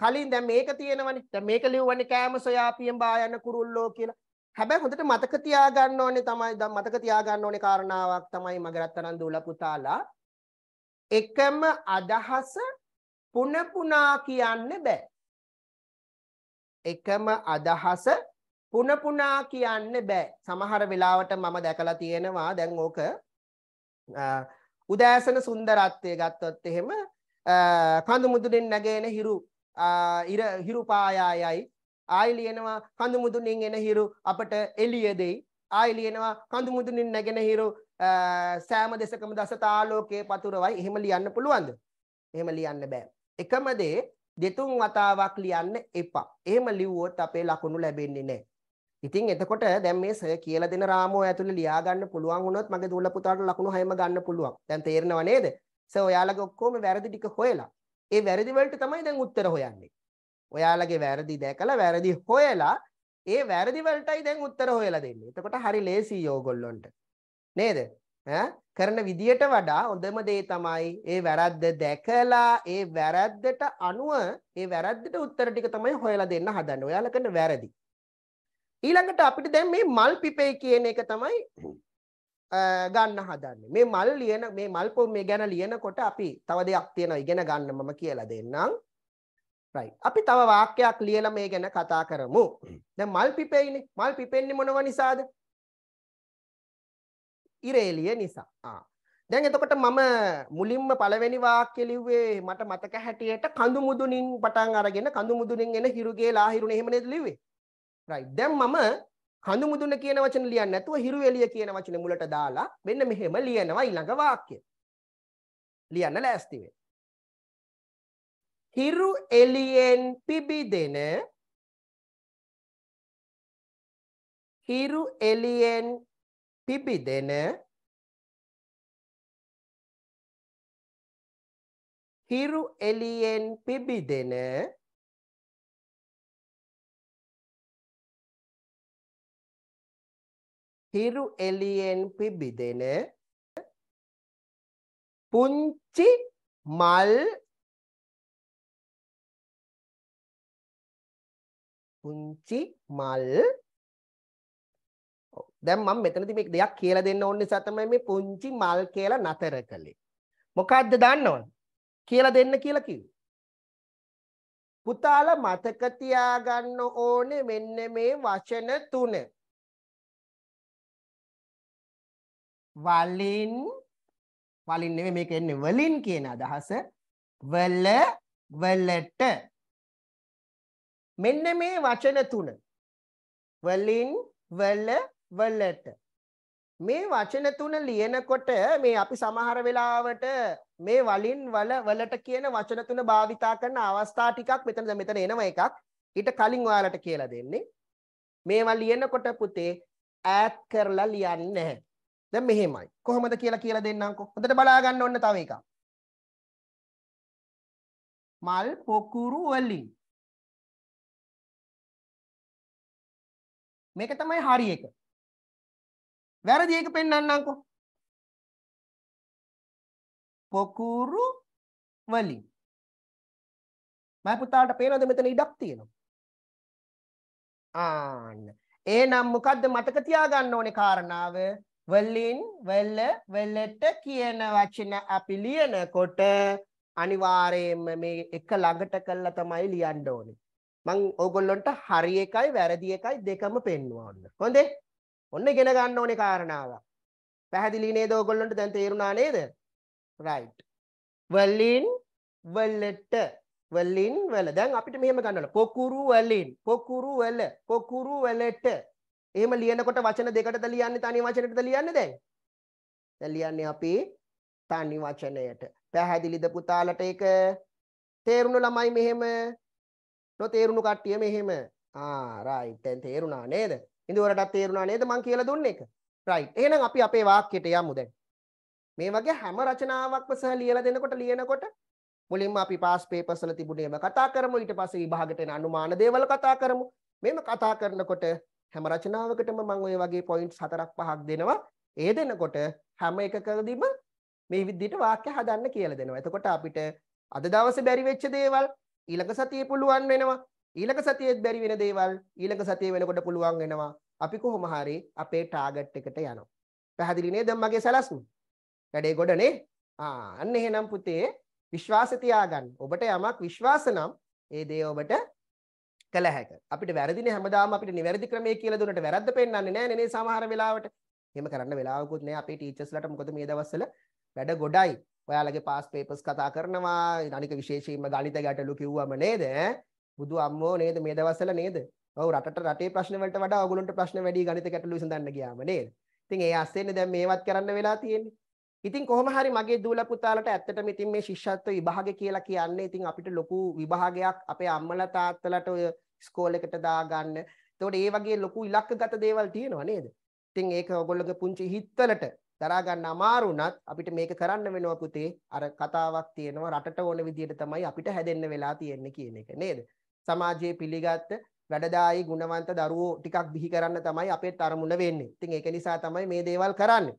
කලින් දැන් මේක තියෙනවනේ. දැන් මේක ලිව්වනේ කෑම සොයා පියම් බා යන කුරුල්ලෝ කියලා. හැබැයි හොඳට මතක තියාගන්න ඕනේ තමයි දැන් මතක තියාගන්න ඕනේ කාරණාවක් තමයි මගරත්තරන් දූල පුතාලා එකම අදහස පුන පුනා කියන්න බෑ. එකම අදහස පුන පුනා කියන්න බෑ. සමහර වෙලාවට මම දැකලා තියෙනවා දැන් ඕක උදෑසන සුන්දරත්වය ගත්තොත් එහෙම කඳු මුදුනින් නැගෙන හිරු ඉර හිරු පායායයි ආයි ලියනවා කඳු මුදුනින් එන හිරු අපට එළිය දෙයි ආයි ලියනවා කඳු මුදුනින් නැගෙන හිරු සෑම දෙසකම දසතාලෝකයේ පතුරවයි එහෙම ලියන්න පුළුවන්ද? එහෙම ලියන්න බෑ. එකම දේ දෙතුන් වතාවක් ලියන්න එපා. එහෙම ලිව්වොත් අපේ ලකුණු ලැබෙන්නේ නැහැ. ඉතින් එතකොට දැන් මේ සර් කියලා දෙන රාමෝ ඇතුලේ ලියා ගන්න පුළුවන් වුණොත් මගේ දුවල පුතාට ලකුණු හයම ගන්න පුළුවන්. දැන් තේරෙනව නේද? සර් ඔයාලගේ ඔක්කොම වැරදි ටික හොයලා ඒ වැරදි වලට තමයි දැන් උත්තර හොයන්නේ. ඔයාලගේ වැරදි දැකලා වැරදි හොයලා ඒ වැරදි වලටයි දැන් උත්තර හොයලා දෙන්නේ. එතකොට හරි ලේසියි ඕගොල්ලොන්ට. නේද? කරන විදියට වඩා හොඳම දේ තමයි ඒ වැරද්ද දැකලා ඒ වැරද්දට අනුව ඒ වැරද්දට උත්තර ටික තමයි හොයලා දෙන්න හදන්නේ. ඔයාලා කරන වැරදි. ඊළඟට අපිට දැන් මේ මල් පිපේ කියන එක තමයි ගන්න හදන්නේ. මේ මල් ලියන මේ මල් මේ ගැන ලියනකොට අපි තව දෙයක් තියෙනවා ඉගෙන ගන්න මම කියලා දෙන්නම්. right. අපි තව වාක්‍යයක් ලියලා මේ ගැන කතා කරමු. දැන් මල් පිපෙයිනේ. මල් පිපෙන්නේ මොනව නිසාද? ඉරේලිය නිසා. ආ. දැන් එතකොට මම මුලින්ම පළවෙනි වාක්‍ය ලිව්වේ මට මතක හැටියට කඳු මුදුනින් පටන් අරගෙන කඳු මුදුනින් එන හිරුගේ ලාහිරුනේ එහෙම නේද ලිව්වේ. right. දැන් මම කඳු මුදුන කියන වචන ලියන්නේ නැතුව හිරු එළිය කියන වචනේ මුලට දාලා මෙන්න මෙහෙම ලියනවා ඊළඟ වාක්‍ය. ලියන්න ලෑස්ති වෙන්න. හිරු එළියෙන් පිබිදෙන හිරු එළියෙන් පිබිදෙන හිරු එළියෙන් පිබිදෙන හිරු එළියෙන් පිබිදෙන පුංචි මල් පුංචි මල් දැන් මම මෙතනදී මේ දෙයක් කියලා දෙන්න ඕන නිසා තමයි මේ පුංචි මල් කියලා නතර කළේ. මොකද්ද දන්නවද? කියලා දෙන්න කියලා කිව්වේ. පුතාලා මතක තියාගන්න ඕනේ මෙන්න මේ වචන තුන. වලින් වලින් නෙමෙයි මේක එන්නේ වලින් කියන අදහස වල වලට මෙන්න මේ වචන තුන වලින් වල වලට මේ වචන තුන ලියනකොට මේ අපි සමහර වෙලාවට මේ වලින් වල වලට කියන වචන තුන භාවිතා කරන අවස්ථා ටිකක් මෙතන මෙතන එනවා එකක් ඊට කලින් ඔයාලට කියලා දෙන්නේ මේවා ලියනකොට පුතේ ඈඩ් කරලා ලියන්නේ නැහැ දැන් මෙහෙමයි. කොහොමද කියලා කියලා දෙන්නම්කෝ. හොඳට බලා ගන්න ඕන්න තව එකක්. මල් පොකුරු වලින් මේක තමයි හරි එක. වැරදි එක පෙන්වන්නම්කෝ. පොකුරු වලින්. මම පුතාට පේනවද මෙතන ඉඩක් තියෙනවා. ආන්න. එහෙනම් මොකද්ද මතක තියාගන්න ඕනේ කාරණාව? වලින් වල වලට කියන වචන අපි ලියනකොට අනිවාර්යයෙන්ම මේ එක ළඟට කළා තමයි ලියන්න ඕනේ. මං ඕගොල්ලොන්ට හරි එකයි වැරදි එකයි දෙකම පෙන්වන්න. හොඳේ? ඔන්න ඉගෙන ගන්න ඕනේ කාරණාවක්. පැහැදිලි නේද ඕගොල්ලන්ට දැන් තේරුණා නේද? right. වලින් වලට වලින් වල. දැන් අපිට මෙහෙම ගන්න ඕන. පොකුරු වලින්, පොකුරු වල, පොකුරු වලට. එහෙම ලියනකොට වචන දෙකටද ලියන්නේ තනි වචනයටද ලියන්නේ දැන්? දැන් ලියන්නේ අපි තනි වචනයට. පැහැදිලිද පුතාලට ඒක? තේරුණු ළමයි මෙහෙම. නොතේරුණු කට්ටිය මෙහෙම. ආ right. දැන් තේරුණා නේද? ඉඳුවරටත් තේරුණා නේද මං කියලා දුන්න එක රයිට් එහෙනම් අපි අපේ වාක්‍යයට යමු දැන් මේ වගේ හැම රචනාවක්ම සහ ලියලා දෙනකොට ලියනකොට මුලින්ම අපි පාස් පේපර්ස් වල තිබුණේම කතා කරමු ඊට පස්සේ විභාගයට එන අනුමාන දේවල් කතා කරමු මේම කතා කරනකොට හැම රචනාවකටම මම ওই වගේ පොයින්ට්ස් හතරක් පහක් දෙනවා ඒ දෙනකොට හැම එකකදීම මේ විදිහට වාක්‍ය හදන්න කියලා දෙනවා එතකොට අපිට අද දවසේ බැරි වෙච්ච දේවල් ඊළඟ සතියේ පුළුවන් වෙනවා ඊළඟ සතියේත් බැරි වෙන දේවල් ඊළඟ සතිය වෙනකොට පුළුවන් වෙනවා. අපි කොහොම හරි අපේ ටාගට් එකට යනවා. පැහැදිලි නේද මගේ සැලැස්ම? වැඩේ ගොඩනේ. ආ අන්න එහෙනම් පුතේ විශ්වාසය තියාගන්න. ඔබට යමක් විශ්වාස නම් ඒ දේ ඔබට කළ හැක. අපිට වැරදිනේ හැමදාම අපිට නිවැරදි ක්‍රමයේ කියලා දුන්නට වැරද්ද පෙන්වන්නේ නැහැ නේ සමහර වෙලාවට. එහෙම කරන්න වෙලාවකුත් නැහැ අපේ ටීචර්ස්ලාට මොකද මේ දවස්වල වැඩ ගොඩයි. ඔයාලගේ පාස් පේපර්ස් කතා කරනවා, අනික විශේෂයෙන්ම ගණිත ගැටලු කිව්වම නේද? බුදු අම්මෝ නේද මේ දවස්වල නේද? ඔව් රටට රටේ ප්‍රශ්න වලට වඩා ඕගොල්ලන්ට ප්‍රශ්න වැඩි ගණිත ගැටලු විසඳන්න ගියාම නේද? ඉතින් ඒ අස්සෙන්නේ දැන් මේවත් කරන්න වෙලා තියෙන්නේ. ඉතින් කොහොම හරි මගේ දූල පුතාලට ඇත්තටම ඉතින් මේ ශිෂ්‍යත්ව විභාගය කියලා කියන්නේ ඉතින් අපිට ලොකු විභාගයක් අපේ අම්මලා තාත්තලාට ඔය ස්කෝල් එකට දාගන්න. එතකොට ඒ වගේ ලොකු ඉලක්කගත දේවල් තියෙනවා නේද? ඉතින් ඒක ඔයගොල්ලෝගේ පුංචි හිත්වලට දරා ගන්න අමාරු වුණත් අපිට මේක කරන්න වෙනවා පුතේ. අර කතාවක් තියෙනවා රටට ඕන විදියට තමයි අපිට හැදෙන්න වෙලා තියෙන්නේ කියන එක නේද? සමාජයේ පිළිගත්ත වැඩදායි ගුණවන්ත දරුවෝ ටිකක් බිහි කරන්න තමයි අපේ තරමුණ වෙන්නේ. ඉතින් ඒක නිසා තමයි මේ දේවල් කරන්නේ.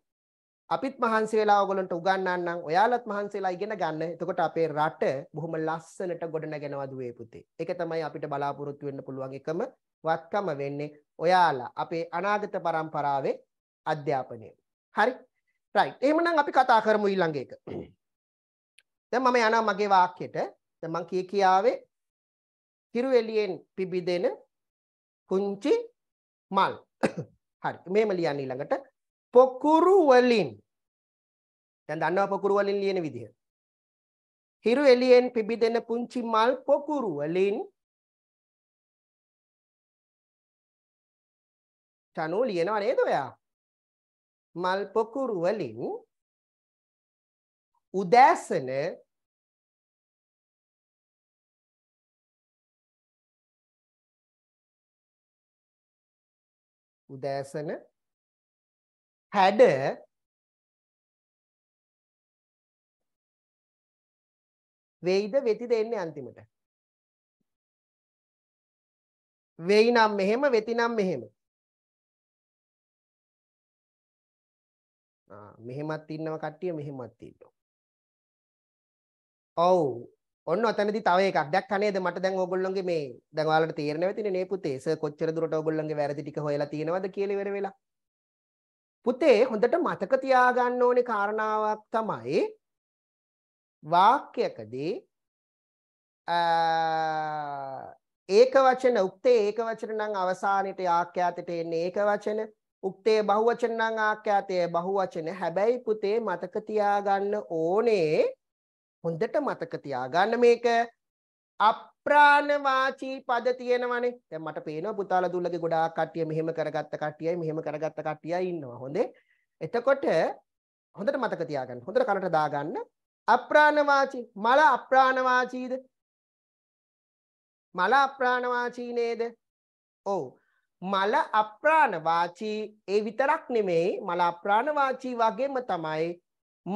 අපිත් මහන්සි වෙලා ඔයගොල්ලන්ට උගන්වන්න නම් ඔයාලත් මහන්සිලා ඉගෙන ගන්න. එතකොට අපේ රට බොහොම ලස්සනට ගොඩනගෙනවා දුවේ පුතේ. ඒක තමයි අපිට බලාපොරොත්තු වෙන්න පුළුවන් එකම වත්කම වෙන්නේ ඔයාලා අපේ අනාගත පරම්පරාවේ අධ්‍යාපනය. හරි? රයිට්. එහෙමනම් අපි කතා කරමු ඊළඟ එක. දැන් මම යනවා මගේ වාක්‍යයට. දැන් මම කිය කියාවේ තිරුවෙලියෙන් පිබිදෙන කුංචි මල්. හරි. මේම ලියන්න ඊළඟට පොකුරු වලින් දැන් දන්නවා පොකුරු වලින් ලියන විදිහ. හිරු එළියෙන් පිබිදෙන පුංචි මල් පොකුරු වලින් චනෝ ලියනවා නේද ඔයා? මල් පොකුරු වලින් උදෑසන උදෑසන හැඩ වෙයිද වෙතිද එන්නේ අන්තිමට වෙයි නම් මෙහෙම වෙති නම් මෙහෙම මෙහෙමත් ඉන්නව කට්ටිය මෙහෙමත් ඉන්නවා ඔව් ඔන්න ඔතනදි තව එකක් දැක්ක නේද මට දැන් ඕගොල්ලොන්ගේ මේ දැන් ඔයාලට තේරෙනවා ඇතිනේ නේ පුතේ සර් කොච්චර දුරට ඕගොල්ලොන්ගේ වැරදි ටික හොයලා තියෙනවද කියලා ඉවර වෙලා පුතේ හොඳට මතක තියාගන්න ඕනේ කාරණාවක් තමයි වාක්‍යයකදී ඒක වචන උක්තේ ඒක වචන නම් අවසානෙට ආඛ්‍යාතයට එන්නේ ඒක වචන උක්තේ බහුවචන නම් ආඛ්‍යාතයේ බහුවචන හැබැයි පුතේ මතක තියාගන්න ඕනේ හොඳට මතක තියාගන්න මේක අප්‍රාණ වාචී පද තියෙනවනේ. දැන් මට පේනවා පුතාලා දුල්ලගේ ගොඩාක් කට්ටිය මෙහෙම කරගත්ත කට්ටියයි මෙහෙම කරගත්ත කට්ටියයි ඉන්නවා. හොඳේ. එතකොට හොඳට මතක තියාගන්න. හොඳට කනට දාගන්න. අප්‍රාණ වාචී මල අප්‍රාණ වාචීද? මල අප්‍රාණ වාචී නේද? ඔව්. මල අප්‍රාණ වාචී ඒ විතරක් නෙමෙයි මල අප්‍රාණ වාචී වගේම තමයි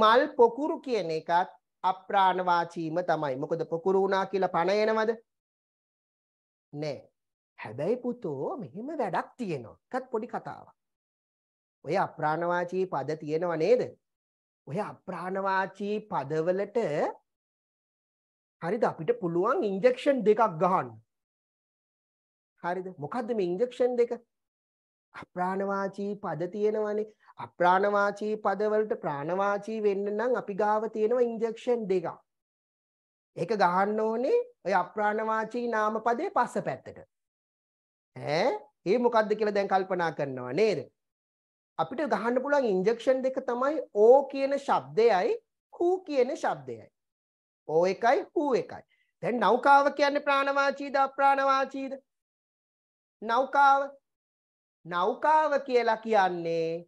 මල් පොකුරු කියන එකත් අප්‍රාණ වාචීම තමයි. මොකද පොකුරු වුණා කියලා පණ එනවද? නෑ. හැබැයි පුතෝ මෙහෙම වැඩක් තියෙනවා. එකත් පොඩි කතාවක්. ඔය අප්‍රාණවාචී පද තියෙනව නේද? ඔය අප්‍රාණවාචී පදවලට හරිද අපිට පුළුවන් ඉන්ජෙක්ෂන් දෙකක් ගහන්න. හරිද? මොකද්ද මේ ඉන්ජෙක්ෂන් දෙක? අප්‍රාණවාචී පද තියෙනවනේ අප්‍රාණවාචී පදවලට ප්‍රාණවාචී වෙන්න නම් අපි ගාව තියෙනවා ඉන්ජෙක්ෂන් දෙකක් ඒක ගහන්න ඕනේ ඔය අප්‍රාණවාචී නාම පදේ පස්ස පැත්තට ඈ ඒ මොකද්ද කියලා දැන් කල්පනා කරනවා නේද අපිට ගහන්න පුළුවන් ඉන්ජෙක්ෂන් දෙක තමයි ඕ කියන ශබ්දයයි හූ කියන ශබ්දයයි ඕ එකයි හූ එකයි දැන් නෞකාව කියන්නේ ප්‍රාණවාචීද අප්‍රාණවාචීද නෞකාව නෞකාව කියලා කියන්නේ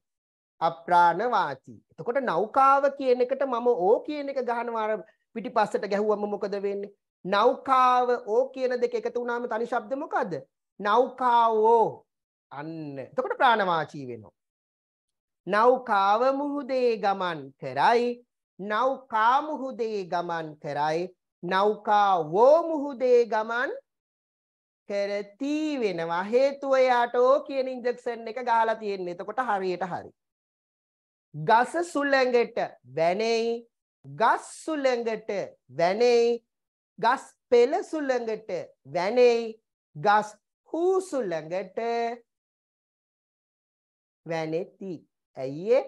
අප්‍රාණවාචී. එතකොට නෞකාව කියන එකට මම ඕ කියන එක ගහනවා අර පිටිපස්සට ගැහුවම මොකද වෙන්නේ? නෞකාව ඕ කියන දෙක එකතු වුණාම තනි ශබ්ද මොකද්ද? නෞකාවෝ. අන්න. එතකොට ප්‍රාණවාචී වෙනවා. නෞකාව මුහුදේ ගමන් කරයි. නෞකා මුහුදේ ගමන් කරයි. නෞකාවෝ මුහුදේ ගමන් කරති වෙනවා හේතුව එයාට ඕ කියන ඉන්ජෙක්ෂන් එක ගහලා තියෙන්නේ. එතකොට හරියට හරි. ගස සුළඟට වැනෙයි. ගස් සුළඟට වැනෙයි. ගස් පෙළ සුළඟට වැනෙයි. ගස් හූ සුළඟට වැනෙති. ඇයි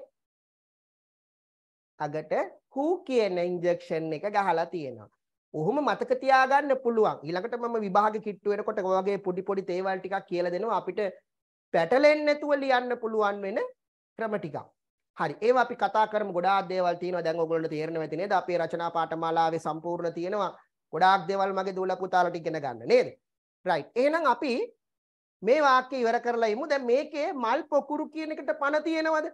අගට හූ කියන ඉන්ජෙක්ෂන් එක ගහලා තියෙනවා. ඔහොම මතක තියාගන්න පුළුවන්. ඊළඟට මම විභාග කිට්ටු වෙනකොට ඔය වගේ පොඩි පොඩි තේවල් ටිකක් කියලා දෙනවා අපිට පැටලෙන්නේ නැතුව ලියන්න පුළුවන් වෙන ක්‍රම ටිකක්. හරි ඒවා අපි කතා කරමු ගොඩාක් දේවල් තියෙනවා දැන් ඔයගොල්ලන්ට තේරෙනව ඇති නේද? අපේ රචනා පාඨමාලාවේ සම්පූර්ණ තියෙනවා. ගොඩාක් දේවල් මගේ දූල පුතාලට ඉගෙන ගන්න නේද? right. එහෙනම් අපි මේ වාක්‍ය ඉවර කරලා ඉමු. දැන් මේකේ මල් පොකුරු කියන එකට පණ තියෙනවද?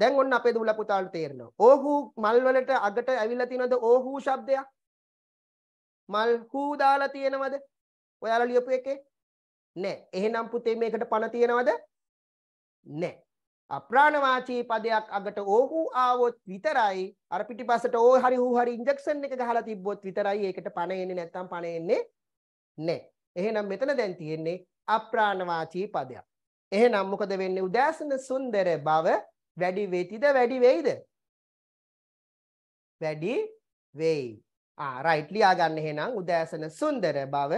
දැන් ඔන්න අපේ දුවලා පුතාලට තේරෙනවා. ඕහු මල් වලට අගට ඇවිල්ලා තියෙනවද ඕහු શબ્දයක්? මල් හූ දාලා තියෙනවද? ඔයාලා ලියපු එකේ? නෑ. එහෙනම් පුතේ මේකට පණ තියෙනවද? නෑ. අප්‍රාණවාචී පදයක් අගට ඕහු ආවොත් විතරයි අර පිටිපස්සට ඕ හරි හූ හරි ඉන්ජෙක්ෂන් එක ගහලා තිබ්බොත් විතරයි ඒකට පණ එන්නේ නැත්තම් පණ එන්නේ නැහැ. එහෙනම් මෙතන දැන් තියෙන්නේ අප්‍රාණවාචී පදයක්. එහෙනම් මොකද වෙන්නේ උදාසන සුන්දර බව වැඩි වෙතිද වැඩි වෙයිද? වැඩි වෙයි. ආ රයිට් ලියා ගන්න එහෙනම් උදෑසන සුන්දර බව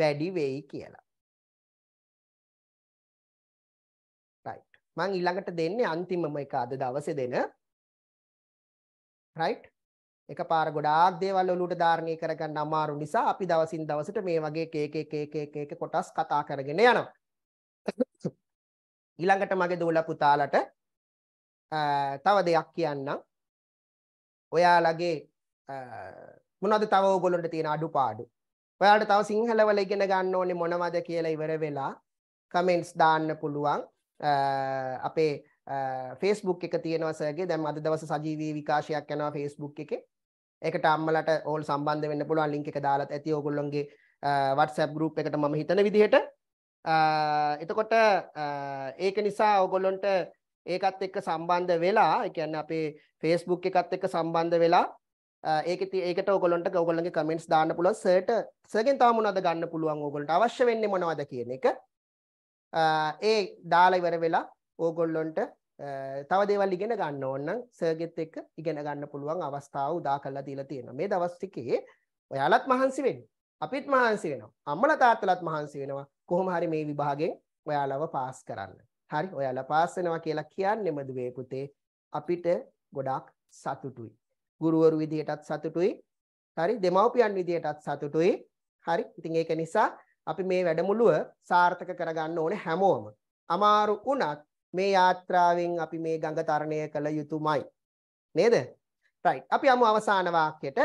වැඩි වෙයි කියලා. රයිට්. මම ඊළඟට දෙන්නේ අන්තිමම එක අද දවසේ දෙන. රයිට්. එකපාර ගොඩාක් දේවල් ඔලුවට ධාරණය කරගන්න අමාරු නිසා අපි දවසින් දවසට මේ වගේ කේක කේක කේක කොටස් කතා කරගෙන යනවා. ඊළඟට මගේ දූල පුතාලට තව දෙයක් කියන්නම්. ඔයාලගේ මොනවද තව ඕගොල්ලන්ට තියෙන අඩුපාඩු? ඔයාලට තව සිංහලවල ඉගෙන ගන්න ඕනේ මොනවද කියලා ඉවර වෙලා කමෙන්ට්ස් දාන්න පුළුවන්. අපේ ෆේස්බුක් එක තියෙනවා සර්ගේ දැන් අද දවසේ සජීවී විකාශයක් යනවා ෆේස්බුක් එකේ. ඒකට අම්මලට ඕල් සම්බන්ධ වෙන්න පුළුවන් ලින්ක් එක දාලා ඇති ඕගොල්ලොන්ගේ WhatsApp group එකට මම හිතන විදිහට. එතකොට ඒක නිසා ඕගොල්ලොන්ට ඒකත් එක්ක සම්බන්ධ වෙලා ඒ කියන්නේ අපේ Facebook එකත් එක්ක සම්බන්ධ වෙලා ඒකේ ඒකට ඕගොල්ලන්ට ඕගොල්ලන්ගේ කමෙන්ට්ස් දාන්න පුළුවන් සර්ට සර්ගෙන් තව මොනවද ගන්න පුළුවන් ඕගොල්ලන්ට අවශ්‍ය වෙන්නේ මොනවද කියන එක ඒ දාලා ඉවර වෙලා ඕගොල්ලන්ට තව දේවල් ඉගෙන ගන්න ඕන නම් සර්ගෙත් එක්ක ඉගෙන ගන්න පුළුවන් අවස්ථාව උදා කරලා දීලා තියෙනවා මේ දවස් ටිකේ ඔයාලත් මහන්සි වෙන්න අපිත් මහන්සි වෙනවා අම්මලා තාත්තලාත් මහන්සි වෙනවා කොහොම හරි මේ විභාගෙන් ඔයාලව පාස් කරන්න හරි ඔයාලා පාස් වෙනවා කියලා කියන්නේම දුවේ පුතේ අපිට ගොඩාක් සතුටුයි. ගුරුවරු විදියටත් සතුටුයි. හරි දෙමව්පියන් විදියටත් සතුටුයි. හරි. ඉතින් ඒක නිසා අපි මේ වැඩමුළුව සාර්ථක කරගන්න ඕනේ හැමෝම. අමාරු වුණත් මේ යාත්‍රාවෙන් අපි මේ ගඟ තරණය කළ යුතුමයි. නේද? right. අපි යමු අවසාන වාක්‍යයට.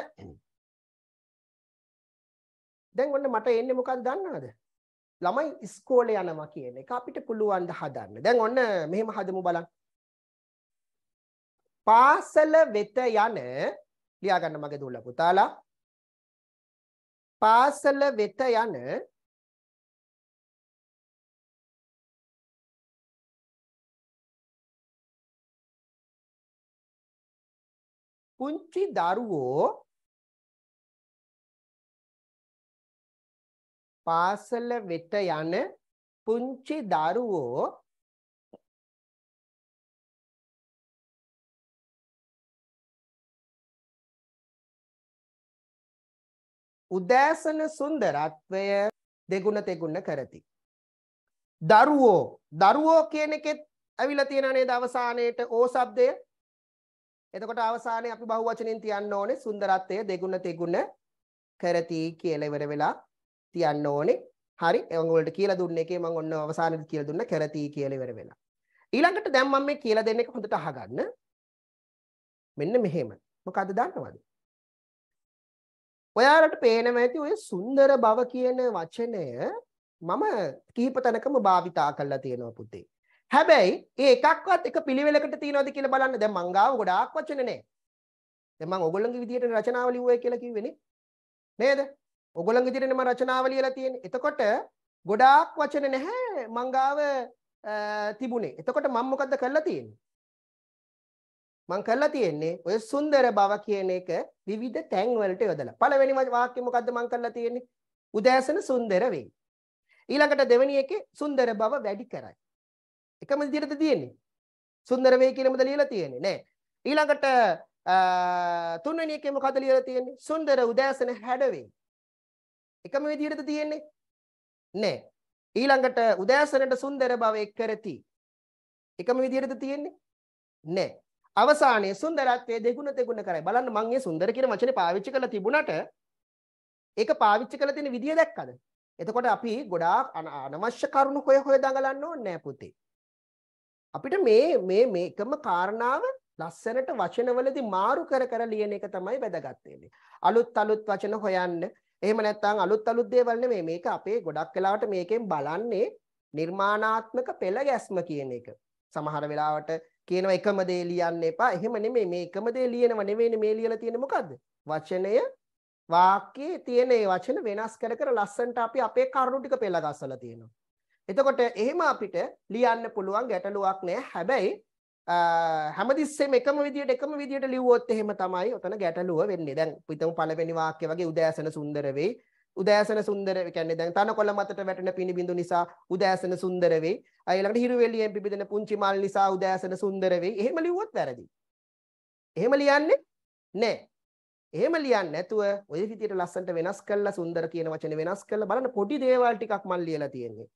දැන් ඔන්න මට එන්නේ මොකක්ද දන්නවද? ළමයි ඉස්කෝලේ යනවා කියන එක අපිට පුළුවන් ද හදන්න. දැන් ඔන්න මෙහෙම හදමු බලන්න. පාසල වෙත යන ලියා ගන්න මගේ දුවලා පුතාලා. පාසල වෙත යන පුංචි දරුවෝ පාසල වෙත යන පුංචි දරුවෝ උදෑසන සුන්දරත්වය දෙගුණ තෙගුණ කරති. දරුවෝ දරුවෝ කියන එකෙත් ඇවිල්ලා තියෙන නේද අවසානයේට ඕ શબ્දය. එතකොට අවසානයේ අපි බහුවචනෙන් තියන්න ඕනේ සුන්දරත්වය දෙගුණ තෙගුණ කරති කියලා ඉවර වෙලා තියන්න ඕනේ. හරි. මම ඔයාලට කියලා දුන්න එකේ මම ඔන්න අවසානයේදී කියලා දුන්න කරති කියලා ඉවර වෙලා. ඊළඟට දැන් මම මේ කියලා දෙන්න එක හොඳට අහගන්න. මෙන්න මෙහෙම. මොකද්ද දන්නවද? ඔයාලට පේනව ඇති ඔය සුන්දර බව කියන වචනය මම කිහිප තැනකම භාවිතා කරලා තියෙනවා පුතේ. හැබැයි ඒ එකක්වත් එක පිළිවෙලකට තියනවද කියලා බලන්න දැන් මං ගාව ගොඩාක් වචන නැහැ. දැන් මං ඔයගොල්ලන්ගේ විදියට රචනාව ලිව්වයි කියලා කිව්වනේ. නේද? ඔගොල්ලන් ඉදිරියේ මම රචනාව ලියලා තියෙන්නේ. එතකොට ගොඩාක් වචන නැහැ මං ගාව තිබුණේ. එතකොට මම මොකද්ද කරලා තියෙන්නේ? මං කරලා තියෙන්නේ ඔය සුන්දර බව කියන එක විවිධ තැන් වලට යොදලා. පළවෙනි වාක්‍ය මොකද්ද මං කරලා තියෙන්නේ? උදෑසන සුන්දර වෙයි. ඊළඟට දෙවෙනි එකේ සුන්දර බව වැඩි කරයි. එකම විදිහටද තියෙන්නේ? සුන්දර වෙයි කියලාමද ලියලා තියෙන්නේ? නෑ. ඊළඟට තුන්වෙනි එකේ මොකද්ද ලියලා තියෙන්නේ? සුන්දර උදෑසන හැඩ වෙයි. එකම විදිහටද තියෙන්නේ? නෑ. ඊළඟට උදෑසනට සුන්දර භවයක් කරති. එකම විදිහටද තියෙන්නේ? නෑ. අවසානයේ සුන්දරත්වයේ දෙගුණ දෙගුණ කරයි. බලන්න මම මේ සුන්දර කියන වචනේ පාවිච්චි කරලා තිබුණට ඒක පාවිච්චි කරලා තියෙන විදිය දැක්කද? එතකොට අපි ගොඩාක් අනවශ්‍ය කරුණු හොය හොය දඟලන්න ඕනේ නෑ පුතේ. අපිට මේ මේ මේකම කාරණාව ලස්සනට වචනවලදී මාරු කර කර ලියන එක තමයි වැදගත් වෙන්නේ. අලුත් අලුත් වචන හොයන්න එහෙම නැත්නම් අලුත් අලුත් දේවල් නෙමෙයි මේක අපේ ගොඩක් වෙලාවට මේකෙන් බලන්නේ නිර්මාණාත්මක පෙළ ගැස්ම කියන එක. සමහර වෙලාවට කියනවා එකම දේ ලියන්න එපා. එහෙම නෙමෙයි මේ එකම දේ ලියනව නෙවෙයිනේ මේ ලියලා තියෙන්නේ මොකද්ද? වචනය වාක්‍යයේ තියෙන ඒ වචන වෙනස් කර කර ලස්සන්ට අපි අපේ කරුණු ටික පෙළ ගස්සලා තියෙනවා. එතකොට එහෙම අපිට ලියන්න පුළුවන් ගැටලුවක් නෑ. හැබැයි හැමතිස්සෙම එකම විදියට එකම විදියට ලිව්වොත් එහෙම තමයි ඔතන ගැටලුව වෙන්නේ. දැන් පිටම පළවෙනි වාක්‍ය වගේ උදෑසන සුන්දර වෙයි. උදෑසන සුන්දර කියන්නේ දැන් තනකොළ මතට වැටෙන පිනිබිඳු නිසා උදෑසන සුන්දර වෙයි. ඊළඟට හිරුවෙලියෙන් පිබිදෙන පුංචි මල් නිසා උදෑසන සුන්දර වෙයි. එහෙම ලිව්වොත් වැරදි. එහෙම ලියන්නේ නැහැ. එහෙම ලියන්නේ නැතුව ওই විදියට ලස්සනට වෙනස් කරලා සුන්දර කියන වචනේ වෙනස් කරලා බලන්න පොඩි දේවල් ටිකක් මම ලියලා තියෙන්නේ.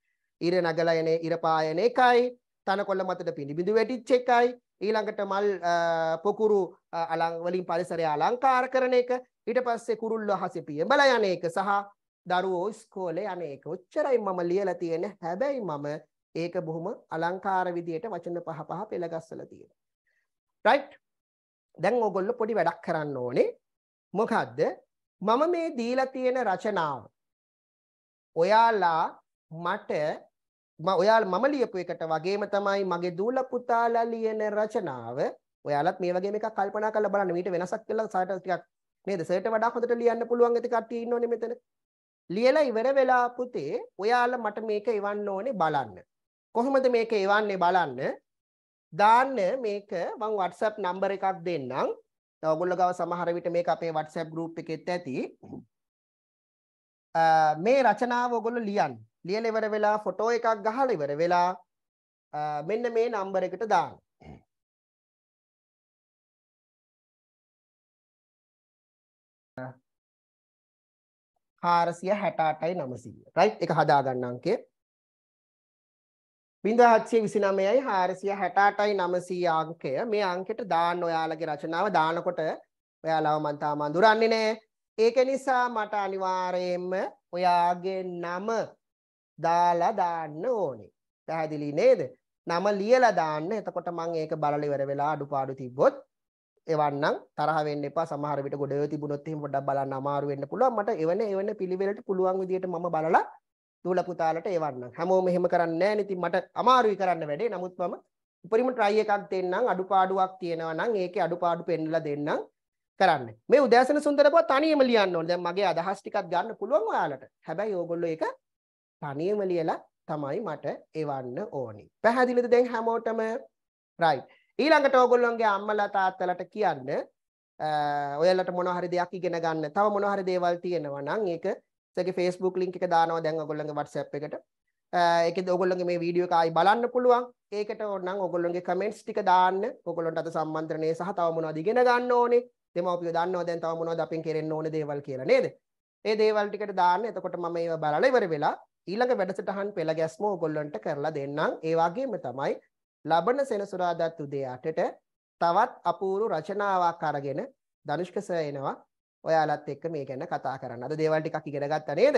ඉර නගලයනේ ඉර පායන එකයි තනකොළ මතට පිනිබිඳු වැටිච්ච එකයි ඊළඟට මල් පොකුරු අලං වලින් පරිසරය අලංකාර කරන එක ඊට පස්සේ කුරුල්ලෝ හසේ පියඹලා යන එක සහ දරුවෝ ඉස්කෝලේ යන එක ඔච්චරයි මම ලියලා තියෙන හැබැයි මම ඒක බොහොම අලංකාර විදියට වචන පහ පහ පෙළගස්සලා තියෙනවා රයිට් දැන් ඕගොල්ලෝ පොඩි වැඩක් කරන්න ඕනේ මොකද්ද මම මේ දීලා තියෙන රචනාව ඔයාලා මට ඔයාලා මම ලියපු එකට වගේම තමයි මගේ දූල පුතාලා ලියන රචනාව ඔයාලත් මේ වගේම එකක් කල්පනා කරලා බලන්න මීට වෙනසක් කියලා සාට ටිකක් නේද සර්ට වඩා හොඳට ලියන්න පුළුවන් ඇති කට්ටිය ඉන්නෝනේ මෙතන ලියලා ඉවර වෙලා පුතේ ඔයාලා මට මේක එවන්න ඕනේ බලන්න කොහොමද මේක එවන්නේ බලන්න දාන්න මේක මං WhatsApp නම්බර එකක් දෙන්නම් තව ඔයගොල්ලෝ ගාව සමහර විට මේක අපේ WhatsApp group එකෙත් ඇති මේ රචනාව ඔයගොල්ලෝ ලියන්න ලියලා ඉවර වෙලා ෆොටෝ එකක් ගහලා ඉවර වෙලා මෙන්න මේ නම්බර් එකට දාන්න. හාරසිය හැටාටයි නමසීය රයි් එක හදාගන්න අංකේ බිඳ හත්සේ විසිනමයයි හාරසිය හැටාටයි නමසී අංකය මේ අංකෙට දාන්න ඔයාලගේ රචනාව දානකොට ඔයාලාව මන්තාමන් දුරන්නේ නෑ ඒක නිසා මට අනිවාරයෙන්ම ඔයාගේ නම දාලා දාන්න ඕනේ. පැහැදිලි නේද? නම ලියලා දාන්න. එතකොට මම ඒක බලලා ඉවර වෙලා අඩුපාඩු තිබ්බොත් එවන්නම් තරහ වෙන්න එපා. සමහර විට ගොඩේ තිබුණොත් එහෙම පොඩ්ඩක් බලන්න අමාරු වෙන්න පුළුවන්. මට එවන එවන පිළිවෙලට පුළුවන් විදියට මම බලලා දූල පුතාලට එවන්නම්. හැමෝම එහෙම කරන්නේ නැහැ නේ. ඉතින් මට අමාරුයි කරන්න වැඩේ. නමුත් මම උපරිම try එකක් දෙන්නම්. අඩුපාඩුවක් තියෙනවා නම් ඒකේ අඩුපාඩු පෙන්නලා දෙන්නම්. කරන්න. මේ උදෑසන සුන්දරපුව තනියම ලියන්න ඕනේ. දැන් මගේ අදහස් ටිකක් ගන්න පුළුවන් ඔයාලට. හැබැයි ඕගොල්ලෝ ඒක තනියම ලියලා තමයි මට එවන්න ඕනි. පැහැදිලිද දැන් හැමෝටම? right. ඊළඟට ඕගොල්ලොන්ගේ අම්මලා තාත්තලාට කියන්න ඔයාලට මොනවා හරි දෙයක් ඉගෙන ගන්න. තව මොනවා හරි දේවල් තියෙනවා නම් ඒක සගේ Facebook link එක දානවා දැන් ඔයගොල්ලන්ගේ WhatsApp එකට. ඒකෙද ඔයගොල්ලන්ගේ මේ වීඩියෝ එක ආයි බලන්න පුළුවන්. ඒකට ඕනනම් ඔයගොල්ලන්ගේ comments ටික දාන්න. ඔයගොල්ලන්ට අද සම්මන්ත්‍රණය සහ තව මොනවද ඉගෙන ගන්න ඕනේ. දෙමව්පියෝ දන්නවා දැන් තව මොනවද අපෙන් කෙරෙන්න ඕනේ දේවල් කියලා නේද? ඒ දේවල් ටිකට දාන්න. එතකොට මම ඒව බලලා ඉවර වෙලා ඊළඟ වැඩසටහන් පෙළ ගැස්ම ඕගොල්ලන්ට කරලා දෙන්නම්. ඒ වගේම තමයි ලබන සෙනසුරාදාත් උදේ 8ට තවත් අපූර්ව රචනාවක් අරගෙන ධනුෂ්ක සර් එනවා. ඔයාලත් එක්ක මේ ගැන කතා කරන්න. අද දේවල් ටිකක් ඉගෙන ගත්තා නේද?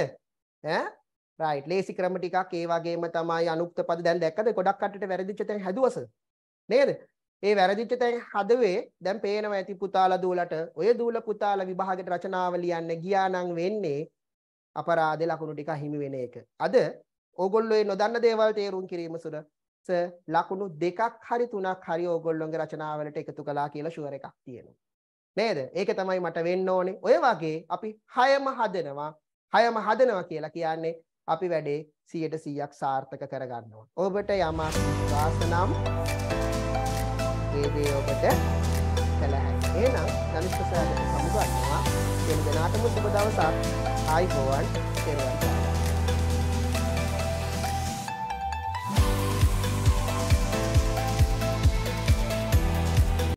ඈ රයිට්. ලේසි ක්‍රම ටිකක් ඒ වගේම තමයි අනුක්ත පද දැන් දැක්කද? ගොඩක් කටට වැරදිච්ච තැන් හැදුවස. නේද? ඒ වැරදිච්ච තැන් හදවේ දැන් පේනවා ඇති පුතාලා දූලට ඔය දූල පුතාලා විභාගෙට රචනාව ලියන්න ගියා නම් වෙන්නේ අපරාධේ ලකුණු ටික හිමි වෙන එක. අද ඕගොල්ලෝ ඒ නොදන්න දේවල් තේරුම් කිරීම සුර ලකුණු දෙකක් හරි තුනක් හරි ඕගොල්ලොන්ගේ රචනාවලට එකතු කළා කියලා ෂුවර් එකක් තියෙනවා. නේද? ඒක තමයි මට වෙන්න ඕනේ. ඔය වගේ අපි 6ම හදනවා. 6ම හදනවා කියලා කියන්නේ අපි වැඩේ 100% සාර්ථක කරගන්නවා. ඔබට යමක් වාසනම් වේදේ ඔබට කළ හැකි. එහෙනම් ධනිෂ්ඨ සාධක සමුගන්නවා. සියලු දෙනාටම සුබ දවසක්. ආයිබෝවන්. තෙරුවන් සරණයි.